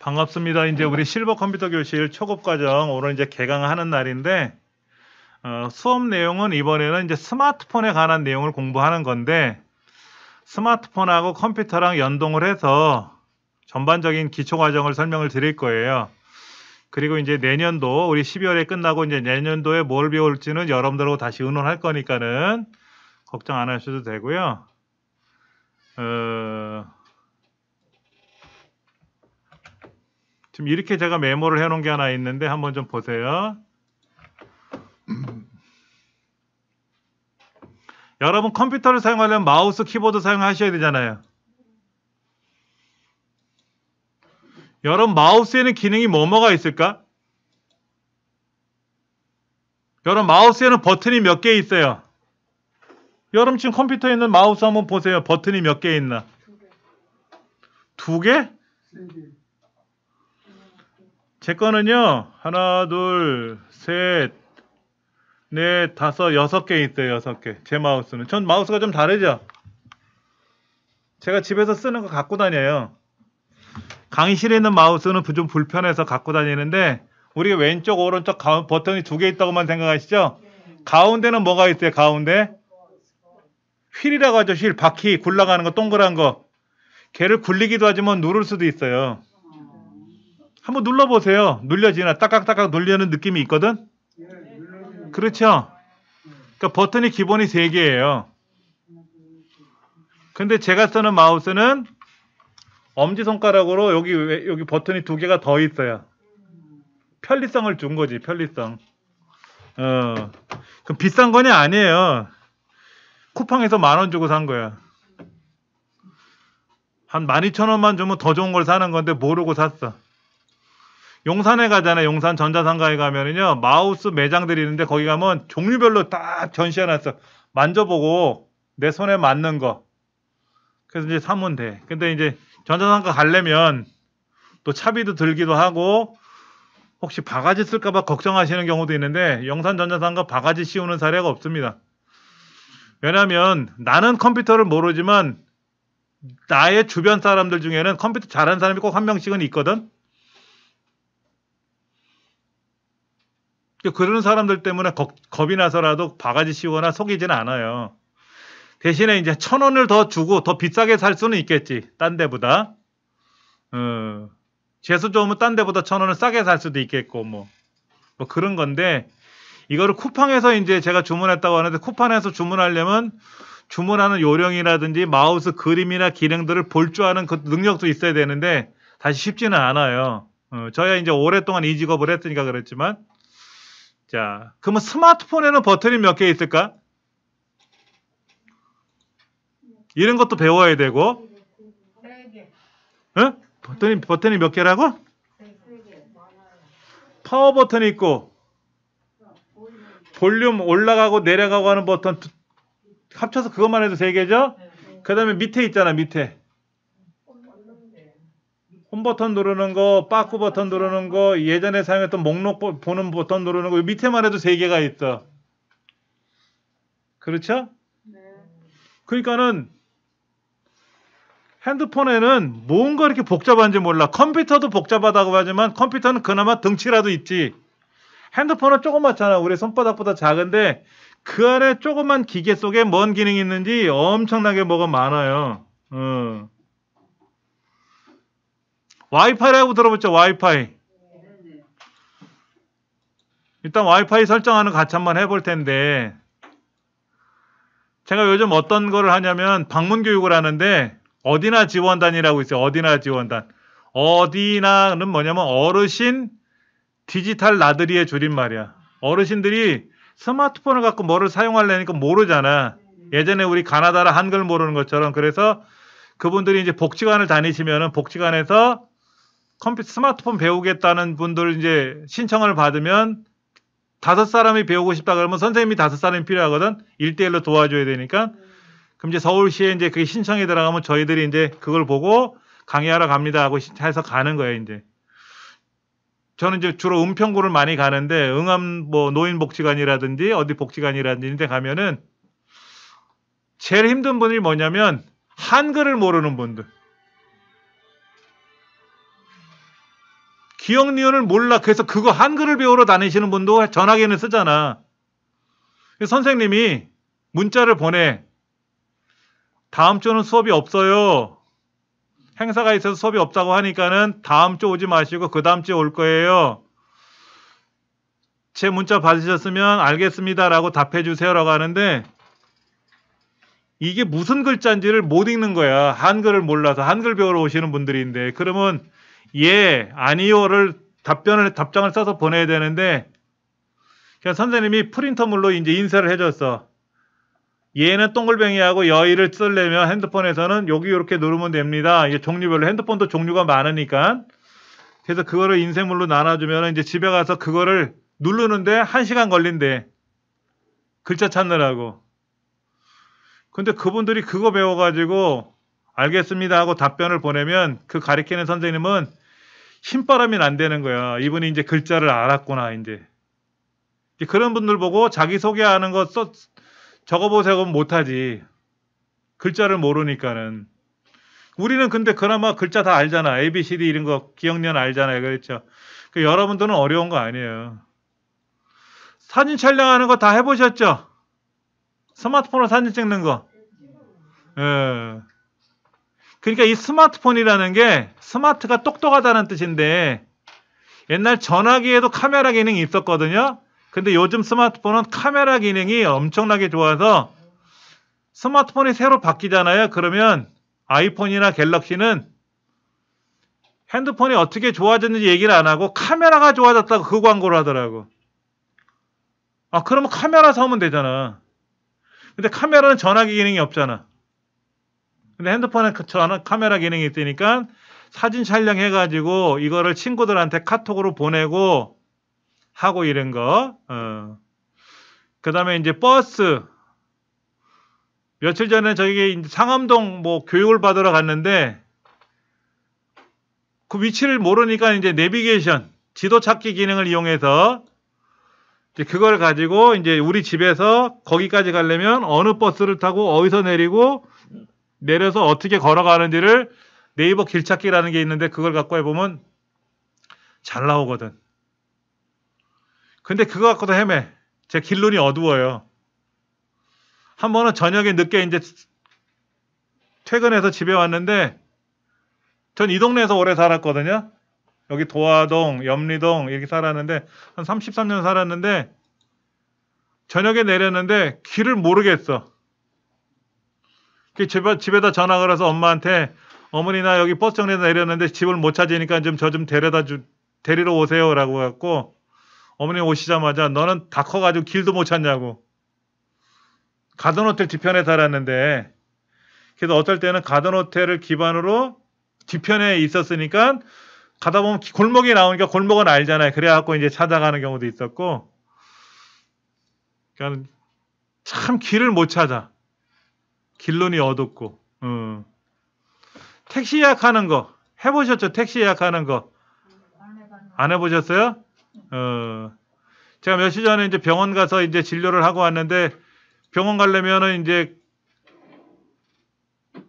반갑습니다. 이제 우리 실버 컴퓨터 교실 초급 과정 오늘 이제 개강하는 날인데 어, 수업 내용은 이번에는 이제 스마트폰에 관한 내용을 공부하는 건데 스마트폰하고 컴퓨터랑 연동을 해서 전반적인 기초 과정을 설명을 드릴 거예요. 그리고 이제 내년도 우리 12월에 끝나고 이제 내년도에 뭘 배울지는 여러분들하고 다시 의논할 거니까는 걱정 안 하셔도 되고요. 어... 지금 이렇게 제가 메모를 해놓은 게 하나 있는데 한번 좀 보세요. 여러분 컴퓨터를 사용하려면 마우스, 키보드 사용하셔야 되잖아요. 여러분 마우스에는 기능이 뭐뭐가 있을까? 여러분 마우스에는 버튼이 몇 개 있어요? 여러분 지금 컴퓨터에 있는 마우스 한번 보세요. 버튼이 몇 개 있나? 두 개? 두 개? 세 개. 제 거는요 하나 둘셋넷 다섯 여섯 개 있어요 여섯 개제 마우스는 전 마우스가 좀 다르죠 제가 집에서 쓰는 거 갖고 다녀요 강의실에 있는 마우스는 좀 불편해서 갖고 다니는데 우리가 왼쪽 오른쪽 가운, 버튼이 두 개 있다고만 생각하시죠 가운데는 뭐가 있어요 가운데 휠이라고 하죠 휠 바퀴 굴러가는 거 동그란 거 걔를 굴리기도 하지만 누를 수도 있어요 한번 눌러보세요. 눌려지나 딱딱딱딱 눌리는 느낌이 있거든? 그렇죠? 그러니까 버튼이 기본이 3개예요. 근데 제가 쓰는 마우스는 엄지손가락으로 여기, 여기 버튼이 두 개가 더 있어요. 편리성을 준 거지, 편리성. 어, 그럼 비싼 거는 아니에요. 쿠팡에서 만 원 주고 산 거야. 한 12,000원만 주면 더 좋은 걸 사는 건데 모르고 샀어. 용산에 가잖아요. 용산 전자상가에 가면은요 마우스 매장들이 있는데 거기 가면 종류별로 딱 전시해놨어. 만져보고 내 손에 맞는 거. 그래서 이제 사면 돼. 근데 이제 전자상가 가려면 또 차비도 들기도 하고 혹시 바가지 쓸까봐 걱정하시는 경우도 있는데 영산 전자상가 바가지 씌우는 사례가 없습니다. 왜냐하면 나는 컴퓨터를 모르지만 나의 주변 사람들 중에는 컴퓨터 잘하는 사람이 꼭 한 명씩은 있거든. 그러니까 그런 사람들 때문에 겁, 이 나서라도 바가지 씌우거나 속이지는 않아요. 대신에 이제 천 원을 더 주고 더 비싸게 살 수는 있겠지. 딴 데보다. 어, 재수 좋으면 딴 데보다 천 원을 싸게 살 수도 있겠고, 뭐. 뭐 그런 건데, 이거를 쿠팡에서 이제 제가 주문했다고 하는데, 쿠팡에서 주문하려면 주문하는 요령이라든지 마우스 그림이나 기능들을 볼 줄 아는 그 능력도 있어야 되는데, 다시 쉽지는 않아요. 어, 저가 이제 오랫동안 이 직업을 했으니까 그랬지만, 자, 그러면 스마트폰에는 버튼이 몇 개 있을까? 이런 것도 배워야 되고. 응? 버튼이, 버튼이 몇 개라고? 파워 버튼이 있고, 볼륨 올라가고 내려가고 하는 버튼 합쳐서 그것만 해도 3개죠? 그 다음에 밑에 있잖아, 밑에. 홈 버튼 누르는 거, 빠꾸 버튼 누르는 거, 예전에 사용했던 목록 보는 버튼 누르는 거, 밑에만 해도 세 개가 있다 그렇죠? 네. 그러니까는 핸드폰에는 뭔가 이렇게 복잡한지 몰라. 컴퓨터도 복잡하다고 하지만 컴퓨터는 그나마 덩치라도 있지. 핸드폰은 조그맣잖아. 우리 손바닥보다 작은데 그 안에 조그만 기계 속에 뭔 기능이 있는지 엄청나게 뭐가 많아요. 어. 와이파이라고 들어보죠 와이파이. 일단 와이파이 설정하는 같이 한번 해볼 텐데 제가 요즘 어떤 거를 하냐면 방문 교육을 하는데 어디나 지원단이라고 있어요. 어디나 지원단. 어디나는 뭐냐면 어르신 디지털 나들이의 줄임말이야. 어르신들이 스마트폰을 갖고 뭐를 사용하려니까 모르잖아. 예전에 우리 가나다라 한글 모르는 것처럼 그래서 그분들이 이제 복지관을 다니시면은 복지관에서 컴퓨 터 스마트폰 배우겠다는 분들 이제 신청을 받으면 다섯 사람이 배우고 싶다 그러면 선생님이 다섯 사람이 필요하거든. 일대일로 도와줘야 되니까. 그럼 이제 서울시에 이제 그 신청이 들어가면 저희들이 이제 그걸 보고 강의하러 갑니다 하고 해서 가는 거예요, 이제. 저는 이제 주로 은평구를 많이 가는데 응암 뭐 노인 복지관이라든지 어디 복지관이라든지 데 가면은 제일 힘든 분이 뭐냐면 한글을 모르는 분들. 기억 니은을 몰라. 그래서 그거 한글을 배우러 다니시는 분도 전화기는 쓰잖아. 선생님이 문자를 보내. 다음 주는 수업이 없어요. 행사가 있어서 수업이 없다고 하니까는 다음 주 오지 마시고 그 다음 주에 올 거예요. 제 문자 받으셨으면 알겠습니다라고 답해 주세요라고 하는데 이게 무슨 글자인지를 못 읽는 거야. 한글을 몰라서 한글 배우러 오시는 분들인데 그러면 예, 아니요를 답변을 답장을 써서 보내야 되는데 그냥 선생님이 프린터물로 이제 인쇄를 해줬어. 얘는 동글뱅이하고 여의를 쓰려면 핸드폰에서는 여기 이렇게 누르면 됩니다. 이제 종류별로 핸드폰도 종류가 많으니까 그래서 그거를 인쇄물로 나눠주면 이제 집에 가서 그거를 누르는데 한 시간 걸린대. 글자 찾느라고. 근데 그분들이 그거 배워가지고 알겠습니다 하고 답변을 보내면 그 가리키는 선생님은 힘바람이 안 되는 거야. 이분이 이제 글자를 알았구나, 이제. 그런 분들 보고 자기소개하는 거 써, 적어보세요 못하지. 글자를 모르니까는. 우리는 근데 그나마 글자 다 알잖아. A, B, C, D 이런 거 기억년 알잖아요. 그렇죠? 그 여러분들은 어려운 거 아니에요. 사진 촬영하는 거 다 해보셨죠? 스마트폰으로 사진 찍는 거. 예. 그러니까 이 스마트폰이라는 게 스마트가 똑똑하다는 뜻인데 옛날 전화기에도 카메라 기능이 있었거든요. 근데 요즘 스마트폰은 카메라 기능이 엄청나게 좋아서 스마트폰이 새로 바뀌잖아요. 그러면 아이폰이나 갤럭시는 핸드폰이 어떻게 좋아졌는지 얘기를 안 하고 카메라가 좋아졌다고 그 광고를 하더라고. 아, 그러면 카메라 사오면 되잖아. 근데 카메라는 전화기 기능이 없잖아. 근데 핸드폰에 저는 그 카메라 기능이 있으니까 사진 촬영해가지고 이거를 친구들한테 카톡으로 보내고 하고 이런 거. 어. 그 다음에 이제 버스. 며칠 전에 저기 상암동 뭐 교육을 받으러 갔는데 그 위치를 모르니까 이제 내비게이션, 지도 찾기 기능을 이용해서 이제 그걸 가지고 이제 우리 집에서 거기까지 가려면 어느 버스를 타고 어디서 내리고 내려서 어떻게 걸어가는지를 네이버 길찾기라는 게 있는데 그걸 갖고 해보면 잘 나오거든. 근데 그거 갖고도 헤매. 제 길눈이 어두워요. 한 번은 저녁에 늦게 이제 퇴근해서 집에 왔는데 전 이 동네에서 오래 살았거든요. 여기 도화동, 염리동 이렇게 살았는데 한 33년 살았는데 저녁에 내렸는데 길을 모르겠어. 그 집에, 집에다 전화 걸어서 엄마한테 어머니 나 여기 버스 정류장 내렸는데 집을 못 찾으니까 좀 저좀 좀 데려다 주 데리러 오세요라고 해갖고 어머니 오시자마자 너는 다 커가지고 길도 못 찾냐고 가든 호텔 뒤편에 살았는데 그래서 어떨 때는 가든 호텔을 기반으로 뒤편에 있었으니까 가다 보면 골목이 나오니까 골목은 알잖아요 그래갖고 이제 찾아가는 경우도 있었고 그러니까 참 길을 못 찾아 길론이 어둡고 음. 택시 예약하는 거 해보셨죠? 택시 예약하는 거 안 해보셨어요? 어. 제가 몇 시 전에 이제 병원 가서 이제 진료를 하고 왔는데 병원 가려면은 이제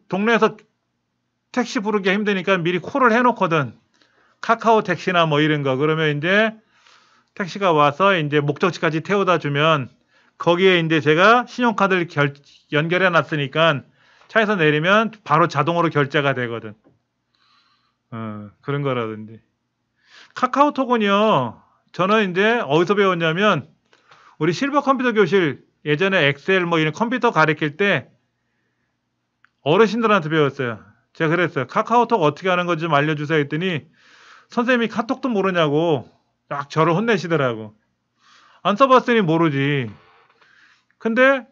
동네에서 택시 부르기 힘드니까 미리 콜을 해놓거든. 카카오 택시나 뭐 이런 거. 그러면 이제 택시가 와서 이제 목적지까지 태워다 주면 거기에 이제 제가 신용카드를 결, 연결해 놨으니까 차에서 내리면 바로 자동으로 결제가 되거든. 어, 그런 거라든지. 카카오톡은요, 저는 이제 어디서 배웠냐면, 우리 실버 컴퓨터 교실, 예전에 엑셀 뭐 이런 컴퓨터 가르칠 때, 어르신들한테 배웠어요. 제가 그랬어요. 카카오톡 어떻게 하는 건지 좀 알려주세요 했더니, 선생님이 카톡도 모르냐고, 딱 저를 혼내시더라고. 안 써봤으니 모르지. 근데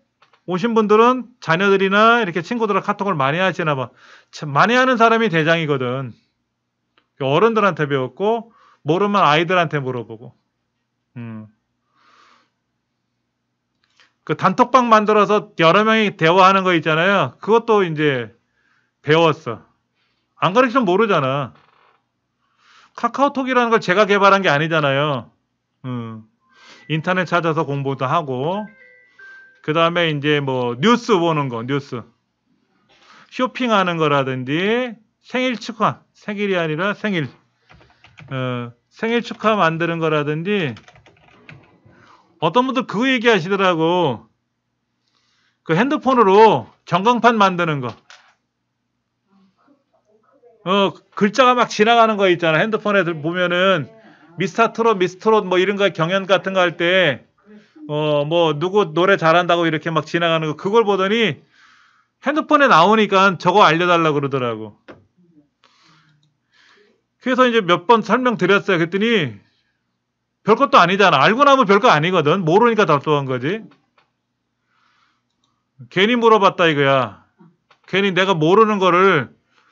오신 분들은 자녀들이나 이렇게 친구들과 카톡을 많이 하시나 봐. 많이 하는 사람이 대장이거든. 그 어른들한테 배웠고 모르면 아이들한테 물어보고. 음. 그 단톡방 만들어서 여러 명이 대화하는 거 있잖아요. 그것도 이제 배웠어. 안 가르치면 모르잖아. 카카오톡이라는 걸 제가 개발한 게 아니잖아요. 음. 인터넷 찾아서 공부도 하고 그 다음에 이제 뭐 뉴스 보는 거, 뉴스. 쇼핑하는 거라든지 생일 축하, 생일이 아니라 생일. 어, 생일 축하 만드는 거라든지 어떤 분들 그거 얘기하시더라고. 그 핸드폰으로 전광판 만드는 거. 어, 글자가 막 지나가는 거 있잖아. 핸드폰에 보면은 미스터 트롯, 미스트롯 뭐 이런 거 경연 같은 거할때 어뭐 누구 노래 잘한다고 이렇게 막 지나가는 거 그걸 보더니 핸드폰에 나오니까 저거 알려달라 그러더라고. 그래서 이제 몇 번 설명드렸어요. 그랬더니 별것도 아니잖아. 알고 나면 별거 아니거든. 모르니까 답답한 거지. 괜히 물어봤다 이거야. 괜히 내가 모르는 거를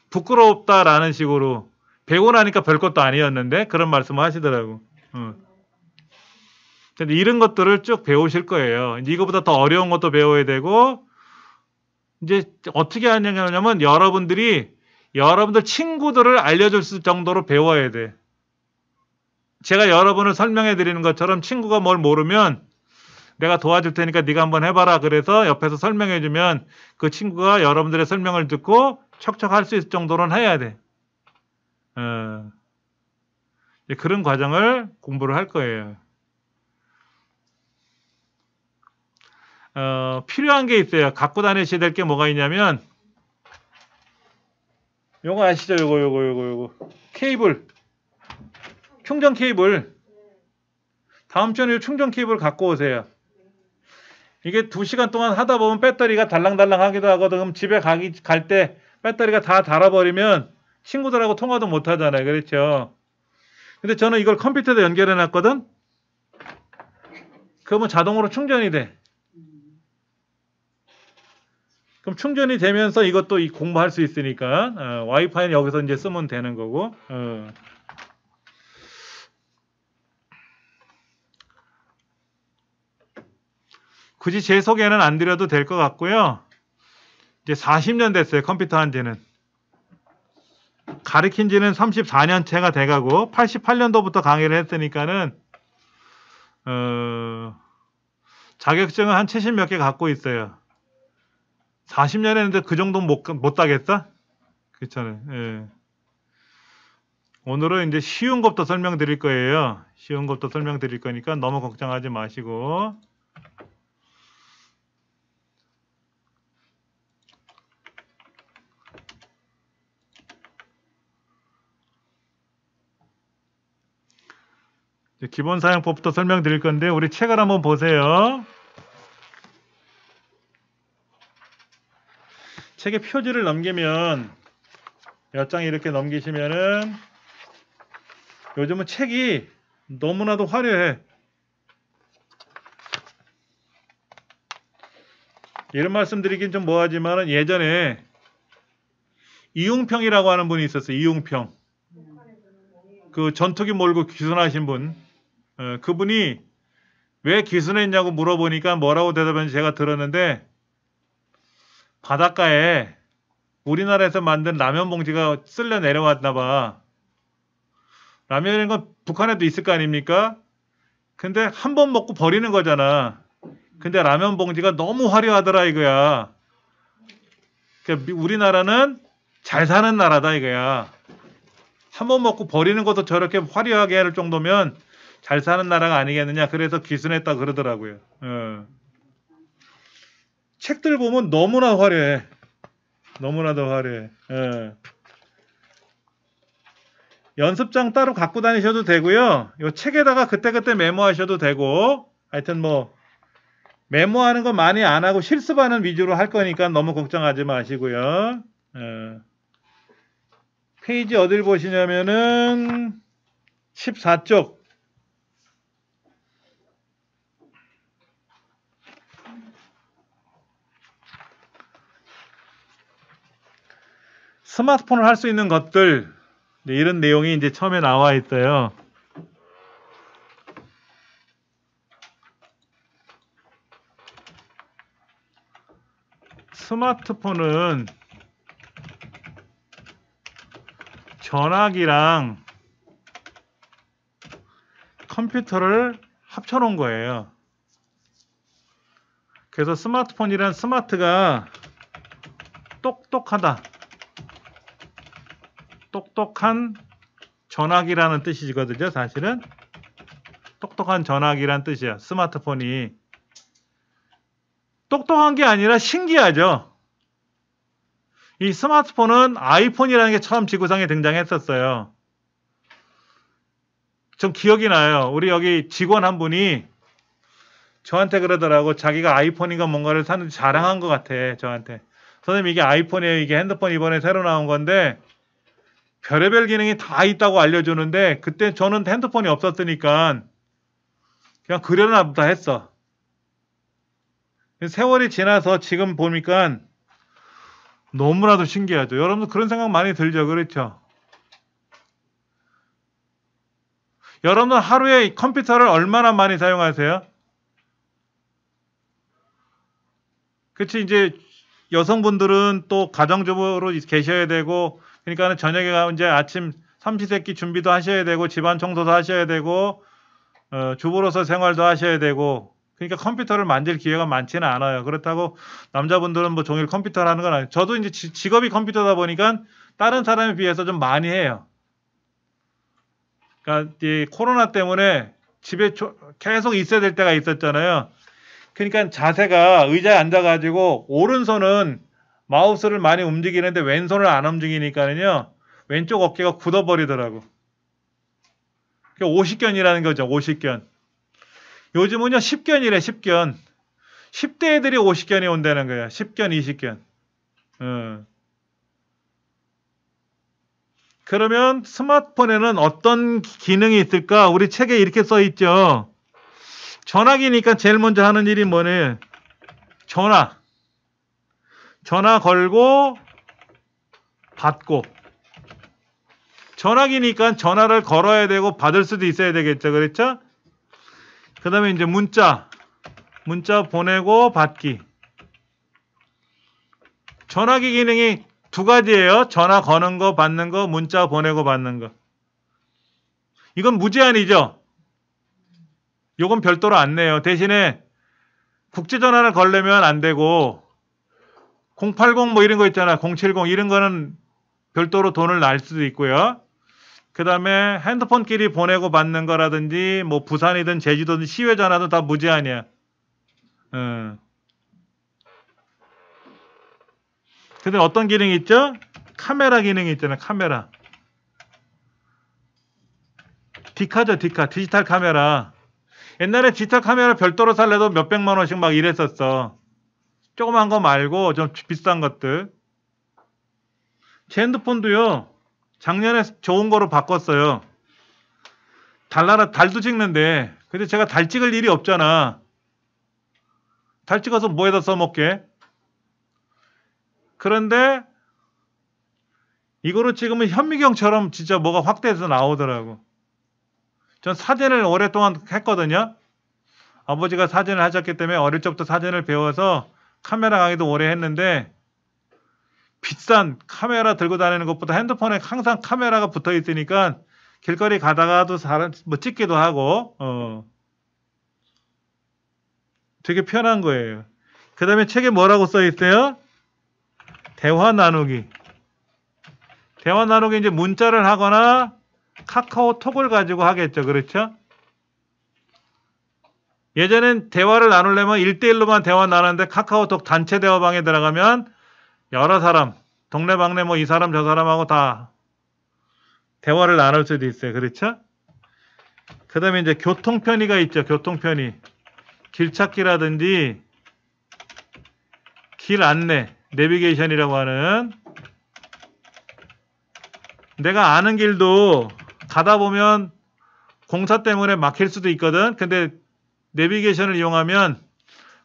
부끄럽다라는 식으로 배고 나니까 별것도 아니었는데 그런 말씀을 하시더라고. 어. 이런 것들을 쭉 배우실 거예요. 이거보다 더 어려운 것도 배워야 되고 이제 어떻게 하냐면 여러분들이 여러분들 친구들을 알려줄 수 정도로 배워야 돼. 제가 여러분을 설명해 드리는 것처럼 친구가 뭘 모르면 내가 도와줄 테니까 네가 한번 해봐라. 그래서 옆에서 설명해 주면 그 친구가 여러분들의 설명을 듣고 척척할 수 있을 정도는 해야 돼. 어, 그런 과정을 공부를 할 거예요. 어, 필요한 게 있어요. 갖고 다니셔야 될 게 뭐가 있냐면 요거 아시죠? 요거 요거 요거 요거 케이블 충전 케이블 다음 주에 는 충전 케이블 갖고 오세요. 이게 2시간 동안 하다 보면 배터리가 달랑달랑 하기도 하거든. 그럼 집에 가기 갈 때 배터리가 다 닳아버리면 친구들하고 통화도 못 하잖아요. 그렇죠? 근데 저는 이걸 컴퓨터에 연결해 놨거든. 그러면 자동으로 충전이 돼. 그럼 충전이 되면서 이것도 공부할 수 있으니까 어, 와이파이는 여기서 이제 쓰면 되는 거고 어. 굳이 제 소개는 안 드려도 될 것 같고요. 이제 40년 됐어요. 컴퓨터 한 지는. 가르킨 지는 34년째가 돼가고 88년도부터 강의를 했으니까는 어, 자격증은 한70 몇 개 갖고 있어요. 40년 했는데 그정도 못, 못 따겠다? 괜찮아요. 그 예. 오늘은 이제 쉬운 것도 설명드릴 거예요. 쉬운 것도 설명드릴 거니까 너무 걱정하지 마시고. 기본 사용법부터 설명드릴 건데 우리 책을 한번 보세요. 책의 표지를 넘기면 몇장 이렇게 넘기시면은 요즘은 책이 너무나도 화려해. 이런 말씀드리긴 좀 뭐하지만 예전에 이용평이라고 하는 분이 있었어요. 이용평. 그 전투기 몰고 귀순하신 분. 어, 그분이 왜 귀순했냐고 물어보니까 뭐라고 대답했는지 제가 들었는데 바닷가에 우리나라에서 만든 라면 봉지가 쓸려 내려왔나 봐. 라면이라는 건 북한에도 있을 거 아닙니까? 근데 한 번 먹고 버리는 거잖아. 근데 라면 봉지가 너무 화려하더라 이거야. 그러니까 우리나라는 잘 사는 나라다 이거야. 한 번 먹고 버리는 것도 저렇게 화려하게 할 정도면 잘 사는 나라가 아니겠느냐. 그래서 귀순했다 그러더라고요. 어. 책들 보면 너무나 화려해. 너무나도 화려해. 예. 연습장 따로 갖고 다니셔도 되고요. 요 책에다가 그때그때 메모하셔도 되고 하여튼 뭐 메모하는 거 많이 안 하고 실습하는 위주로 할 거니까 너무 걱정하지 마시고요. 예. 페이지 어딜 보시냐면은 14쪽 스마트폰을 할 수 있는 것들 네, 이런 내용이 이제 처음에 나와 있어요. 스마트폰은 전화기랑 컴퓨터를 합쳐 놓은 거예요. 그래서 스마트폰이란 스마트가 똑똑하다. 똑똑한 전화기라는 뜻이거든요. 사실은 똑똑한 전화기란 뜻이야. 스마트폰이 똑똑한 게 아니라 신기하죠. 이 스마트폰은 아이폰이라는 게 처음 지구상에 등장했었어요. 좀 기억이 나요. 우리 여기 직원 한 분이 저한테 그러더라고. 자기가 아이폰인가 뭔가를 사는 지 자랑한 것 같아. 저한테. 선생님 이게 아이폰이에요. 이게 핸드폰 이번에 새로 나온 건데 별의별 기능이 다 있다고 알려주는데 그때 저는 핸드폰이 없었으니까 그냥 그려나 보다 했어. 세월이 지나서 지금 보니까 너무나도 신기하죠. 여러분들 그런 생각 많이 들죠. 그렇죠? 여러분은 하루에 컴퓨터를 얼마나 많이 사용하세요? 그치 이제 여성분들은 또 가정주부로 계셔야 되고 그러니까 저녁에 가 이제 아침 삼시세끼 준비도 하셔야 되고 집안 청소도 하셔야 되고 어, 주부로서 생활도 하셔야 되고 그러니까 컴퓨터를 만질 기회가 많지는 않아요. 그렇다고 남자분들은 뭐 종일 컴퓨터를 하는 건 아니에요. 저도 이제 지, 직업이 컴퓨터다 보니까 다른 사람에 비해서 좀 많이 해요. 그러니까 이 코로나 때문에 집에 계속 있어야 될 때가 있었잖아요. 그러니까 자세가 의자에 앉아가지고 오른손은 마우스를 많이 움직이는데 왼손을 안 움직이니까는요. 왼쪽 어깨가 굳어버리더라고. 5 0견이라는 거죠. 5 0견 요즘은요. 1 0견이래1 0견1 0대 애들이 5 0견이 온다는 거야. 1 0견2 0견 어. 그러면 스마트폰에는 어떤 기능이 있을까? 우리 책에 이렇게 써 있죠. 전화기니까 제일 먼저 하는 일이 뭐니? 전화. 전화 걸고 받고 전화기니까 전화를 걸어야 되고 받을 수도 있어야 되겠죠. 그렇죠? 그 다음에 이제 문자 문자 보내고 받기 전화기 기능이 두 가지예요. 전화 거는 거 받는 거 문자 보내고 받는 거 이건 무제한이죠. 요건 별도로 안 내요. 대신에 국제전화를 걸려면 안 되고 080뭐 이런 거 있잖아. 070 이런 거는 별도로 돈을 날 수도 있고요. 그 다음에 핸드폰끼리 보내고 받는 거라든지 뭐 부산이든 제주도든 시외 전화도 다 무제한이야. 음. 근데 어떤 기능이 있죠? 카메라 기능이 있잖아요. 카메라. 디카죠. 디카. 디지털 카메라. 옛날에 디지털 카메라 별도로 살래도 몇백만 원씩 막 이랬었어. 조그만 거 말고 좀 비싼 것들. 제 핸드폰도요. 작년에 좋은 거로 바꿨어요. 달나라 달도 찍는데 근데 제가 달 찍을 일이 없잖아. 달 찍어서 뭐에다 써먹게? 그런데 이거로 찍으면 현미경처럼 진짜 뭐가 확대해서 나오더라고. 전 사진을 오랫동안 했거든요. 아버지가 사진을 하셨기 때문에 어릴 적부터 사진을 배워서 카메라 강의도 오래 했는데 비싼 카메라 들고 다니는 것보다 핸드폰에 항상 카메라가 붙어 있으니까 길거리 가다가도 사람 뭐 찍기도 하고 어 되게 편한 거예요. 그 다음에 책에 뭐라고 써 있어요? 대화 나누기. 대화 나누기 이제 문자를 하거나 카카오톡을 가지고 하겠죠. 그렇죠? 예전엔 대화를 나누려면 일대일로만 대화 나누는데 카카오톡 단체 대화방에 들어가면 여러 사람, 동네방네 뭐 이 사람 저 사람하고 다 대화를 나눌 수도 있어요. 그렇죠? 그 다음에 이제 교통편의가 있죠. 교통편의. 길 찾기라든지 길 안내, 내비게이션이라고 하는 내가 아는 길도 가다 보면 공사 때문에 막힐 수도 있거든. 근데 내비게이션을 이용하면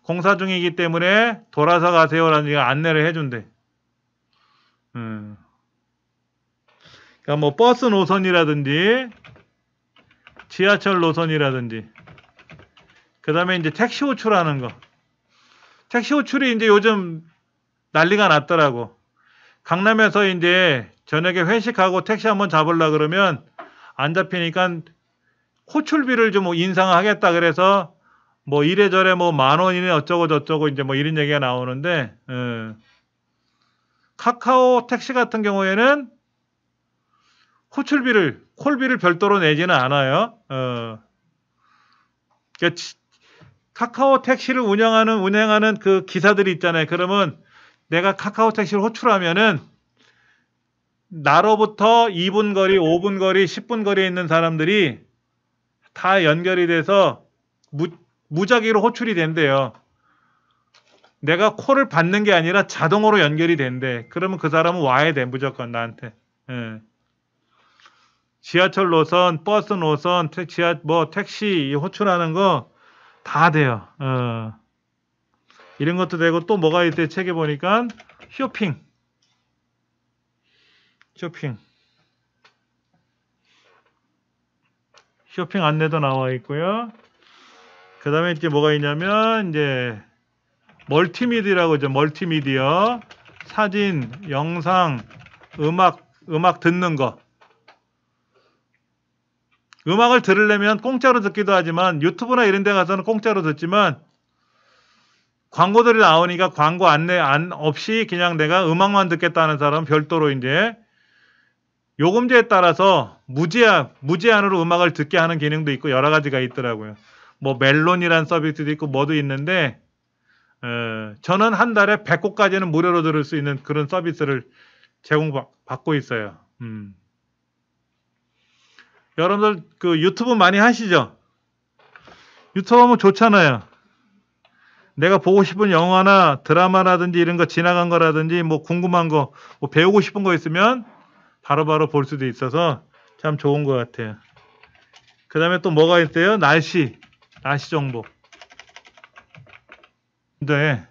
공사 중이기 때문에 돌아서 가세요라는 안내를 해준대. 음. 그러니까 뭐 버스 노선이라든지 지하철 노선이라든지 그 다음에 이제 택시 호출하는 거. 택시 호출이 이제 요즘 난리가 났더라고. 강남에서 이제 저녁에 회식하고 택시 한번 잡으려 그러면 안 잡히니까 호출비를 좀 인상하겠다 그래서 뭐 이래저래 뭐 만 원이네 어쩌고 저쩌고 이제 뭐 이런 얘기가 나오는데 예. 카카오 택시 같은 경우에는 호출비를 콜비를 별도로 내지는 않아요. 어. 그러니까 카카오 택시를 운영하는 운행하는 그 기사들이 있잖아요. 그러면 내가 카카오 택시를 호출하면은 나로부터 2분 거리, 5분 거리, 10분 거리에 있는 사람들이 다 연결이 돼서 무작위로 호출이 된대요. 내가 콜을 받는 게 아니라 자동으로 연결이 된대. 그러면 그 사람은 와야 돼 무조건 나한테. 예. 지하철 노선, 버스 노선, 택, 지하 뭐 택시 호출하는 거 다 돼요. 어. 이런 것도 되고 또 뭐가 있대 책에 보니까 쇼핑. 쇼핑. 쇼핑 안내도 나와 있고요. 그 다음에 이제 뭐가 있냐면 이제 멀티미디어라고 이제 멀티미디어 사진, 영상, 음악, 음악 듣는 거. 음악을 들으려면 공짜로 듣기도 하지만 유튜브나 이런 데 가서는 공짜로 듣지만 광고들이 나오니까 광고 안내 안 없이 그냥 내가 음악만 듣겠다는 사람 별도로 이제 요금제에 따라서 무제한 무제한으로 음악을 듣게 하는 기능도 있고 여러 가지가 있더라고요. 뭐 멜론이란 서비스도 있고 뭐도 있는데 어, 저는 한 달에 100곡까지는 무료로 들을 수 있는 그런 서비스를 제공받고 있어요. 음. 여러분들 그 유튜브 많이 하시죠? 유튜브 하면 좋잖아요. 내가 보고 싶은 영화나 드라마라든지 이런 거 지나간 거라든지 뭐 궁금한 거, 뭐 배우고 싶은 거 있으면 바로바로 바로 볼 수도 있어서 참 좋은 것 같아요. 그 다음에 또 뭐가 있어요? 날씨. 날씨 정보. 근데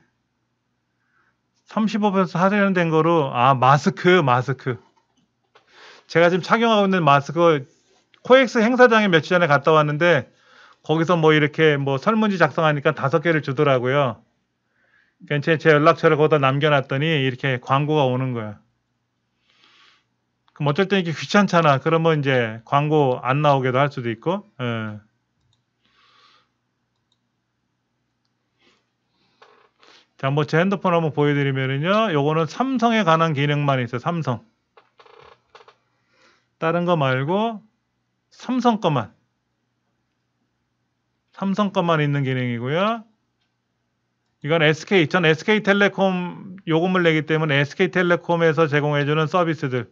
35%에서 하세련된 거로 아 마스크 마스크. 제가 지금 착용하고 있는 마스크 코엑스 행사장에 며칠 전에 갔다 왔는데 거기서 뭐 이렇게 뭐 설문지 작성하니까 다섯 개를 주더라고요. 괜찮제 그러니까 제 연락처를 거기다 남겨놨더니 이렇게 광고가 오는 거야. 그럼 어쩔 때 이게 귀찮잖아. 그러면 이제 광고 안 나오게도 할 수도 있고. 에. 예. 자, 한번 제 핸드폰 한번 보여드리면은요. 요거는 삼성에 관한 기능만 있어요. 삼성. 다른 거 말고 삼성 것만 삼성 것만 있는 기능이고요. 이건 SK, 전 SK텔레콤 요금을 내기 때문에 SK텔레콤에서 제공해주는 서비스들.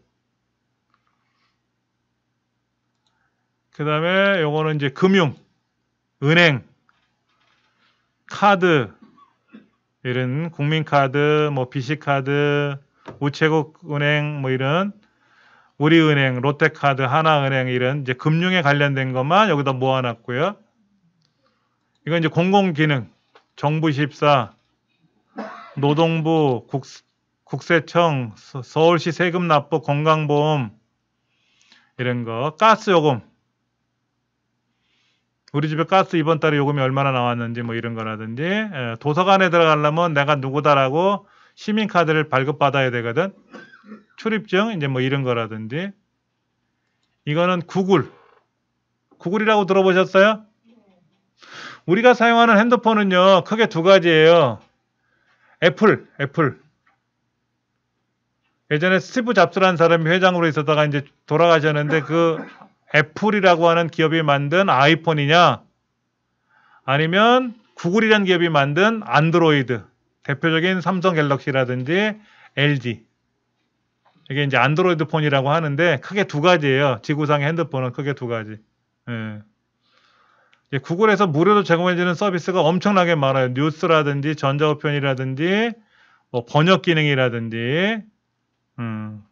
그 다음에 요거는 이제 금융, 은행, 카드, 이런 국민카드, 뭐 BC카드, 우체국은행 뭐 이런 우리은행, 롯데카드, 하나은행 이런 이제 금융에 관련된 것만 여기다 모아놨고요. 이건 이제 공공기능, 정부 14, 노동부, 국, 국세청, 서울시 세금 납부, 건강보험 이런 거, 가스요금 우리 집에 가스 이번 달에 요금이 얼마나 나왔는지 뭐 이런 거라든지 예, 도서관에 들어가려면 내가 누구다라고 시민카드를 발급받아야 되거든 출입증 이제 뭐 이런 거라든지 이거는 구글 구글이라고 들어보셨어요? 우리가 사용하는 핸드폰은요 크게 두 가지예요 애플 애플 예전에 스티브 잡스라는 사람이 회장으로 있었다가 이제 돌아가셨는데 그 애플이라고 하는 기업이 만든 아이폰이냐 아니면 구글이라는 기업이 만든 안드로이드 대표적인 삼성 갤럭시라든지 LG 이게 이제 안드로이드 폰이라고 하는데 크게 두 가지예요. 지구상의 핸드폰은 크게 두 가지. 예. 구글에서 무료로 제공해주는 서비스가 엄청나게 많아요. 뉴스라든지 전자우편이라든지 뭐 번역 기능이라든지 음,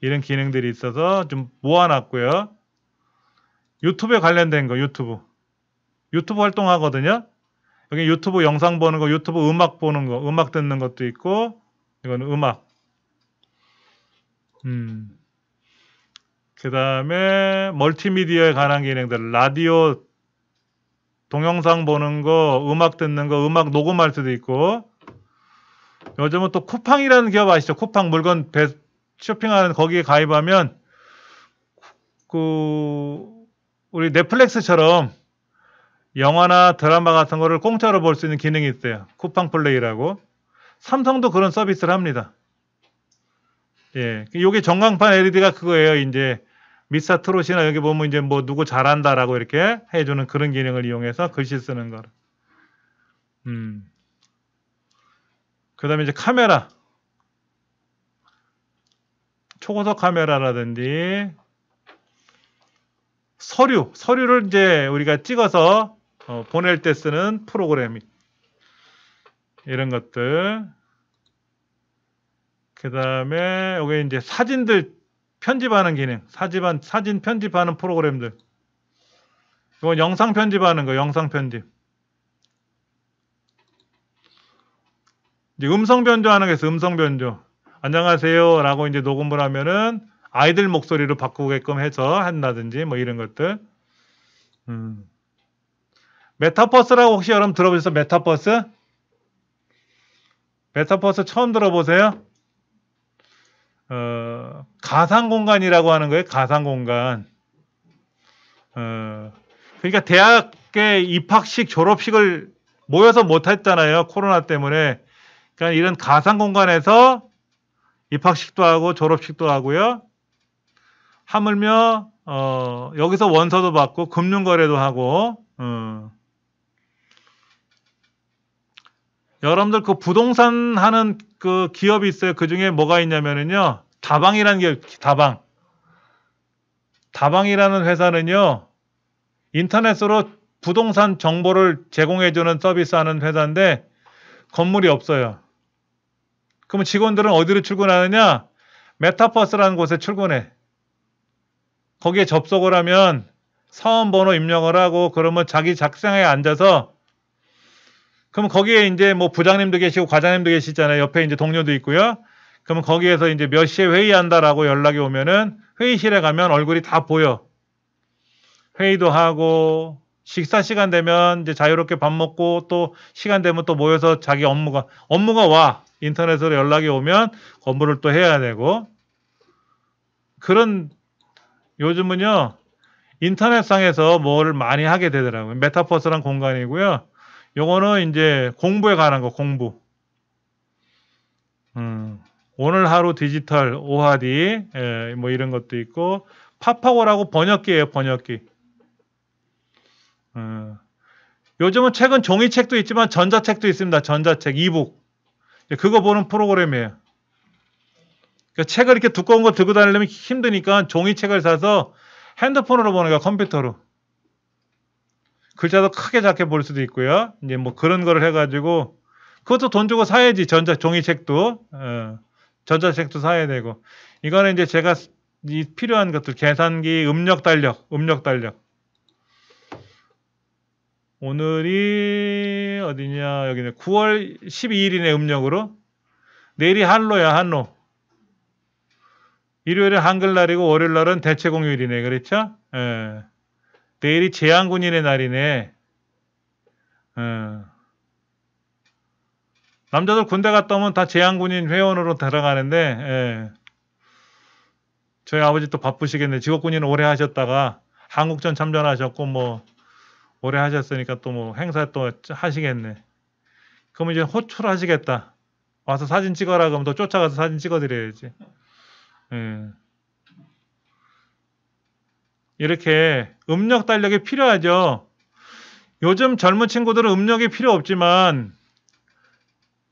이런 기능들이 있어서 좀 모아놨고요. 유튜브에 관련된 거 유튜브 유튜브 활동하거든요. 여기 유튜브 영상 보는 거, 유튜브 음악 보는 거, 음악 듣는 것도 있고, 이건 음악. 음. 그 다음에 멀티미디어에 관한 기능들, 라디오, 동영상 보는 거, 음악 듣는 거, 음악 녹음할 수도 있고, 요즘은 또 쿠팡이라는 기업 아시죠? 쿠팡 물건 배, 쇼핑하는 거기에 가입하면, 그, 우리 넷플릭스처럼 영화나 드라마 같은 거를 공짜로 볼 수 있는 기능이 있어요. 쿠팡 플레이라고. 삼성도 그런 서비스를 합니다. 예. 요게 전광판 LED가 그거예요. 이제 미스터 트롯이나 여기 보면 이제 뭐 누구 잘한다라고 이렇게 해주는 그런 기능을 이용해서 글씨 쓰는 거. 음. 그 다음에 이제 카메라. 초고속 카메라라든지 서류, 서류를 이제 우리가 찍어서 어, 보낼 때 쓰는 프로그램 이런 것들 그 다음에 여기 이제 사진들 편집하는 기능 사진 사진 편집하는 프로그램들 이건 영상 편집하는 거 영상 편집 이제 음성 변조하는 게 있어 음성 변조 안녕하세요 라고 이제 녹음을 하면은 아이들 목소리로 바꾸게끔 해서 한다든지 뭐 이런 것들. 음. 메타버스라고 혹시 여러분 들어보셨어요? 메타버스? 메타버스 처음 들어보세요? 어, 가상 공간이라고 하는 거예요. 가상 공간. 어, 그러니까 대학에 입학식, 졸업식을 모여서 못 했잖아요. 코로나 때문에. 그러니까 이런 가상 공간에서 입학식도 하고 졸업식도 하고요. 하물며 어, 여기서 원서도 받고 금융거래도 하고 어. 여러분들 그 부동산 하는 그 기업이 있어요. 그 중에 뭐가 있냐면은요. 다방이라는 게 다방. 다방이라는 회사는요. 인터넷으로 부동산 정보를 제공해주는 서비스하는 회사인데 건물이 없어요. 그럼 직원들은 어디로 출근하느냐? 메타버스라는 곳에 출근해. 거기에 접속을 하면 사원번호 입력을 하고 그러면 자기 작성에 앉아서 그럼 거기에 이제 뭐 부장님도 계시고 과장님도 계시잖아요. 옆에 이제 동료도 있고요. 그럼 거기에서 이제 몇 시에 회의한다라고 연락이 오면은 회의실에 가면 얼굴이 다 보여. 회의도 하고 식사 시간 되면 이제 자유롭게 밥 먹고 또 시간 되면 또 모여서 자기 업무가 업무가 와 인터넷으로 연락이 오면 업무를 또 해야 되고 그런 요즘은요, 인터넷상에서 뭘 많이 하게 되더라고요. 메타버스란 공간이고요. 요거는 이제 공부에 관한 거, 공부. 음, 오늘 하루 디지털, OHD 예, 뭐 이런 것도 있고, 파파고라고 번역기예요, 번역기. 음, 요즘은 책은 종이책도 있지만 전자책도 있습니다. 전자책, 이북. 그거 보는 프로그램이에요. 그러니까 책을 이렇게 두꺼운 거 들고 다니려면 힘드니까 종이책을 사서 핸드폰으로 보는 거야, 컴퓨터로. 글자도 크게 작게 볼 수도 있고요. 이제 뭐 그런 거를 해가지고 그것도 돈 주고 사야지. 전자 종이책도 어, 전자책도 사야 되고 이거는 이제 제가 이 필요한 것들 계산기, 음력 달력, 음력 달력. 오늘이 어디냐 여기는 9월 12일이네 음력으로 내일이 한로야 한로 일요일은 한글날이고 월요일날은 대체공휴일이네. 그렇죠? 에. 예. 내일이 재향군인의 날이네. 에. 예. 남자들 군대 갔다 오면 다 재향군인 회원으로 들어가는데 에. 예. 저희 아버지 도 바쁘시겠네. 직업군인 오래 하셨다가 한국전 참전하셨고 뭐 오래 하셨으니까 또 뭐 행사 또 하시겠네. 그러면 이제 호출하시겠다. 와서 사진 찍어라 그러면 또 쫓아가서 사진 찍어드려야지. 예. 이렇게 음력 달력이 필요하죠. 요즘 젊은 친구들은 음력이 필요 없지만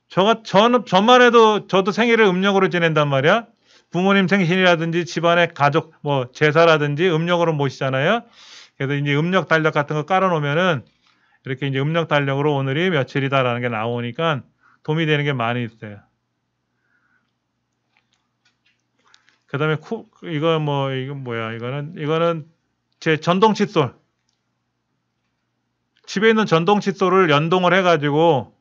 저가 저, 저만 해도 저도 생일을 음력으로 지낸단 말이야. 부모님 생신이라든지 집안의 가족 뭐 제사라든지 음력으로 모시잖아요. 그래서 이제 음력 달력 같은 거 깔아놓으면은 이렇게 이제 음력 달력으로 오늘이 며칠이다라는 게 나오니까 도움이 되는 게 많이 있어요. 그다음에 쿠, 이거 뭐 이거 뭐야 이거는 이거는 제 전동 칫솔 집에 있는 전동 칫솔을 연동을 해가지고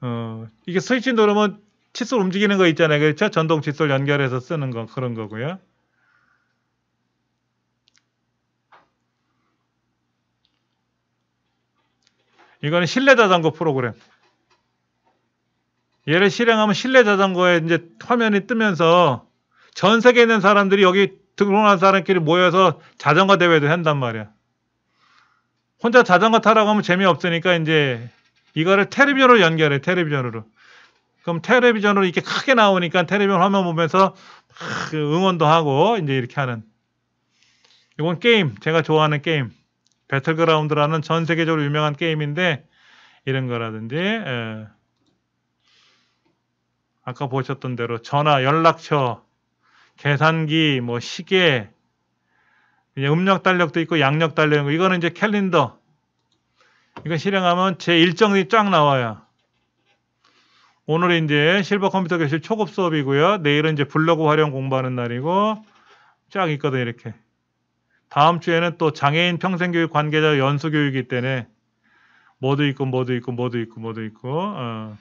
어, 이게 스위치 누르면 칫솔 움직이는 거 있잖아요 그렇죠 전동 칫솔 연결해서 쓰는 거 그런 거고요 이거는 실내 자전거 프로그램 얘를 실행하면 실내 자전거에 이제 화면이 뜨면서 전 세계에 있는 사람들이 여기 등록한 사람끼리 모여서 자전거 대회도 한단 말이야. 혼자 자전거 타라고 하면 재미없으니까 이제 이거를 텔레비전으로 연결해, 텔레비전으로. 그럼 텔레비전으로 이렇게 크게 나오니까 텔레비전 화면 보면서 그 응원도 하고 이제 이렇게 하는. 이건 게임, 제가 좋아하는 게임. 배틀그라운드라는 전 세계적으로 유명한 게임인데 이런 거라든지 에. 예. 아까 보셨던 대로 전화, 연락처, 계산기, 뭐 시계, 음력 달력도 있고 양력 달력 이거는 이제 캘린더. 이거 실행하면 제 일정이 쫙 나와요. 오늘은 이제 실버 컴퓨터 교실 초급 수업이고요. 내일은 이제 블로그 활용 공부하는 날이고 쫙 있거든 이렇게. 다음 주에는 또 장애인 평생교육 관계자 연수 교육이 때문에 뭐도 있고 뭐도 있고 뭐도 있고 뭐도 있고 어.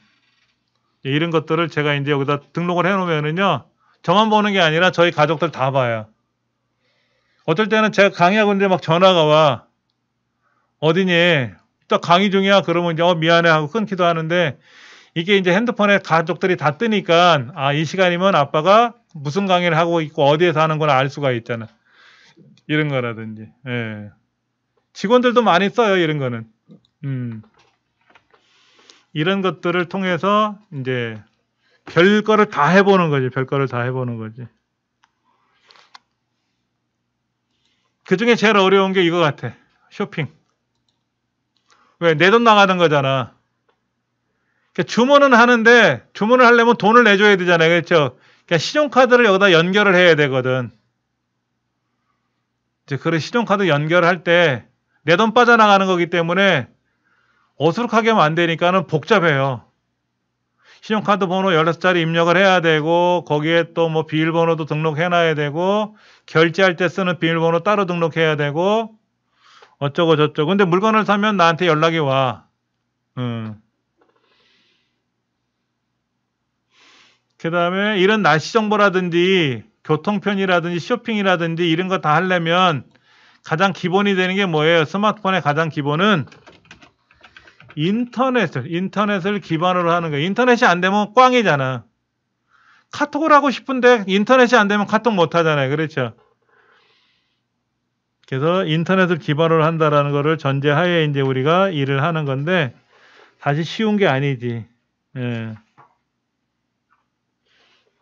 이런 것들을 제가 이제 여기다 등록을 해놓으면은요 저만 보는 게 아니라 저희 가족들 다 봐요. 어떨 때는 제가 강의하고 있는데 막 전화가 와. 어디니? 또 강의 중이야. 그러면 이제 어 미안해 하고 끊기도 하는데 이게 이제 핸드폰에 가족들이 다 뜨니까 아 이 시간이면 아빠가 무슨 강의를 하고 있고 어디에서 하는 걸알 수가 있잖아. 이런 거라든지. 예. 직원들도 많이 써요. 이런 거는. 음. 이런 것들을 통해서 이제 별거를 다 해보는 거지. 별거를 다 해보는 거지. 그 중에 제일 어려운 게 이거 같아. 쇼핑. 왜? 내 돈 나가는 거잖아. 그러니까 주문은 하는데, 주문을 하려면 돈을 내줘야 되잖아요. 그렇죠? 그러니까 신용카드를 여기다 연결을 해야 되거든. 이제 그런 신용카드 연결할 때, 내 돈 빠져나가는 거기 때문에 어수룩하게 하면 안 되니까는 복잡해요. 신용카드 번호 16자리 입력을 해야 되고 거기에 또 뭐 비밀번호도 등록해놔야 되고 결제할 때 쓰는 비밀번호 따로 등록해야 되고 어쩌고 저쩌고 근데 물건을 사면 나한테 연락이 와 음. 그 다음에 이런 날씨 정보라든지 교통편이라든지 쇼핑이라든지 이런 거 다 하려면 가장 기본이 되는 게 뭐예요? 스마트폰의 가장 기본은 인터넷을 인터넷을 기반으로 하는 거. 인터넷이 안 되면 꽝이잖아. 카톡을 하고 싶은데 인터넷이 안 되면 카톡 못 하잖아요. 그렇죠? 그래서 인터넷을 기반으로 한다라는 거를 전제하에 이제 우리가 일을 하는 건데 다시 쉬운 게 아니지. 예.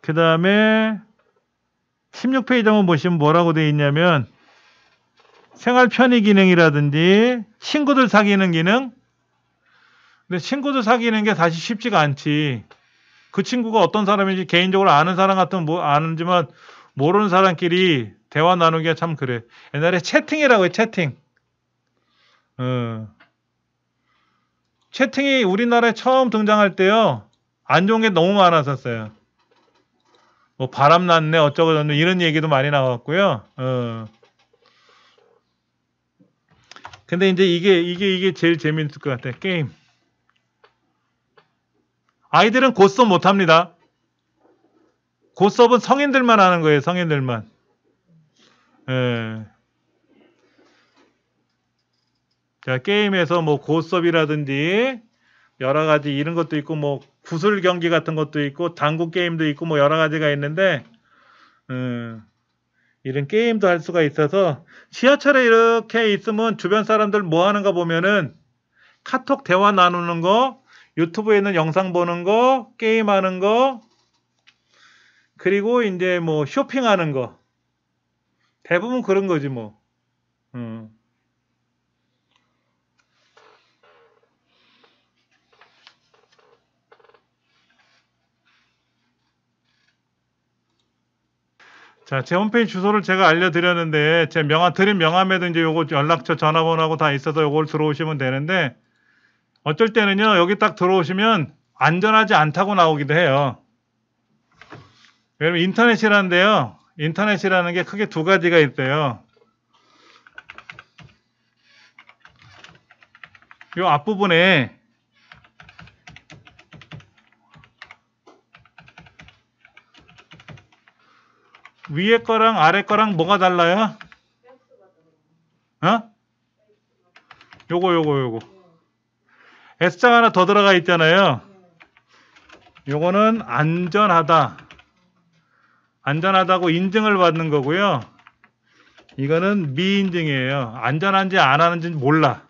그 다음에 16페이지 한번 보시면 뭐라고 되어 있냐면 생활 편의 기능이라든지 친구들 사귀는 기능 근데 친구들 사귀는 게 사실 쉽지가 않지. 그 친구가 어떤 사람인지 개인적으로 아는 사람 같은 뭐 아는지만 모르는 사람끼리 대화 나누기가 참 그래. 옛날에 채팅이라고 해 채팅. 어. 채팅이 우리나라에 처음 등장할 때요 안 좋은 게 너무 많았었어요. 뭐 바람 났네 어쩌고 저쩌고 이런 얘기도 많이 나왔고요. 어. 근데 이제 이게 이게 이게 제일 재밌을 것 같아 요 게임. 아이들은 고스톱 못합니다. 고스톱은 성인들만 하는 거예요. 성인들만. 예. 자, 게임에서 뭐 고스톱이라든지 여러 가지 이런 것도 있고 뭐 구슬 경기 같은 것도 있고 당구 게임도 있고 뭐 여러 가지가 있는데 음, 이런 게임도 할 수가 있어서 지하철에 이렇게 있으면 주변 사람들 뭐 하는가 보면은 카톡 대화 나누는 거 유튜브에 있는 영상 보는 거, 게임하는 거, 그리고 이제 뭐 쇼핑하는 거. 대부분 그런 거지 뭐. 음. 자, 제 홈페이지 주소를 제가 알려드렸는데, 제 명함, 드린 명함에도 이제 요거 연락처, 전화번호하고 다 있어서 요걸 들어오시면 되는데, 어쩔 때는요 여기 딱 들어오시면 안전하지 않다고 나오기도 해요. 왜냐면 인터넷이라는데요. 인터넷이라는 게 크게 두 가지가 있대요. 이 앞부분에 위에 거랑 아래 거랑 뭐가 달라요? 어? 요거 요거 요거 s 장 하나 더 들어가 있잖아요. 요거는 안전하다. 안전하다고 인증을 받는 거고요. 이거는 미인증이에요. 안전한지 안 하는지 몰라.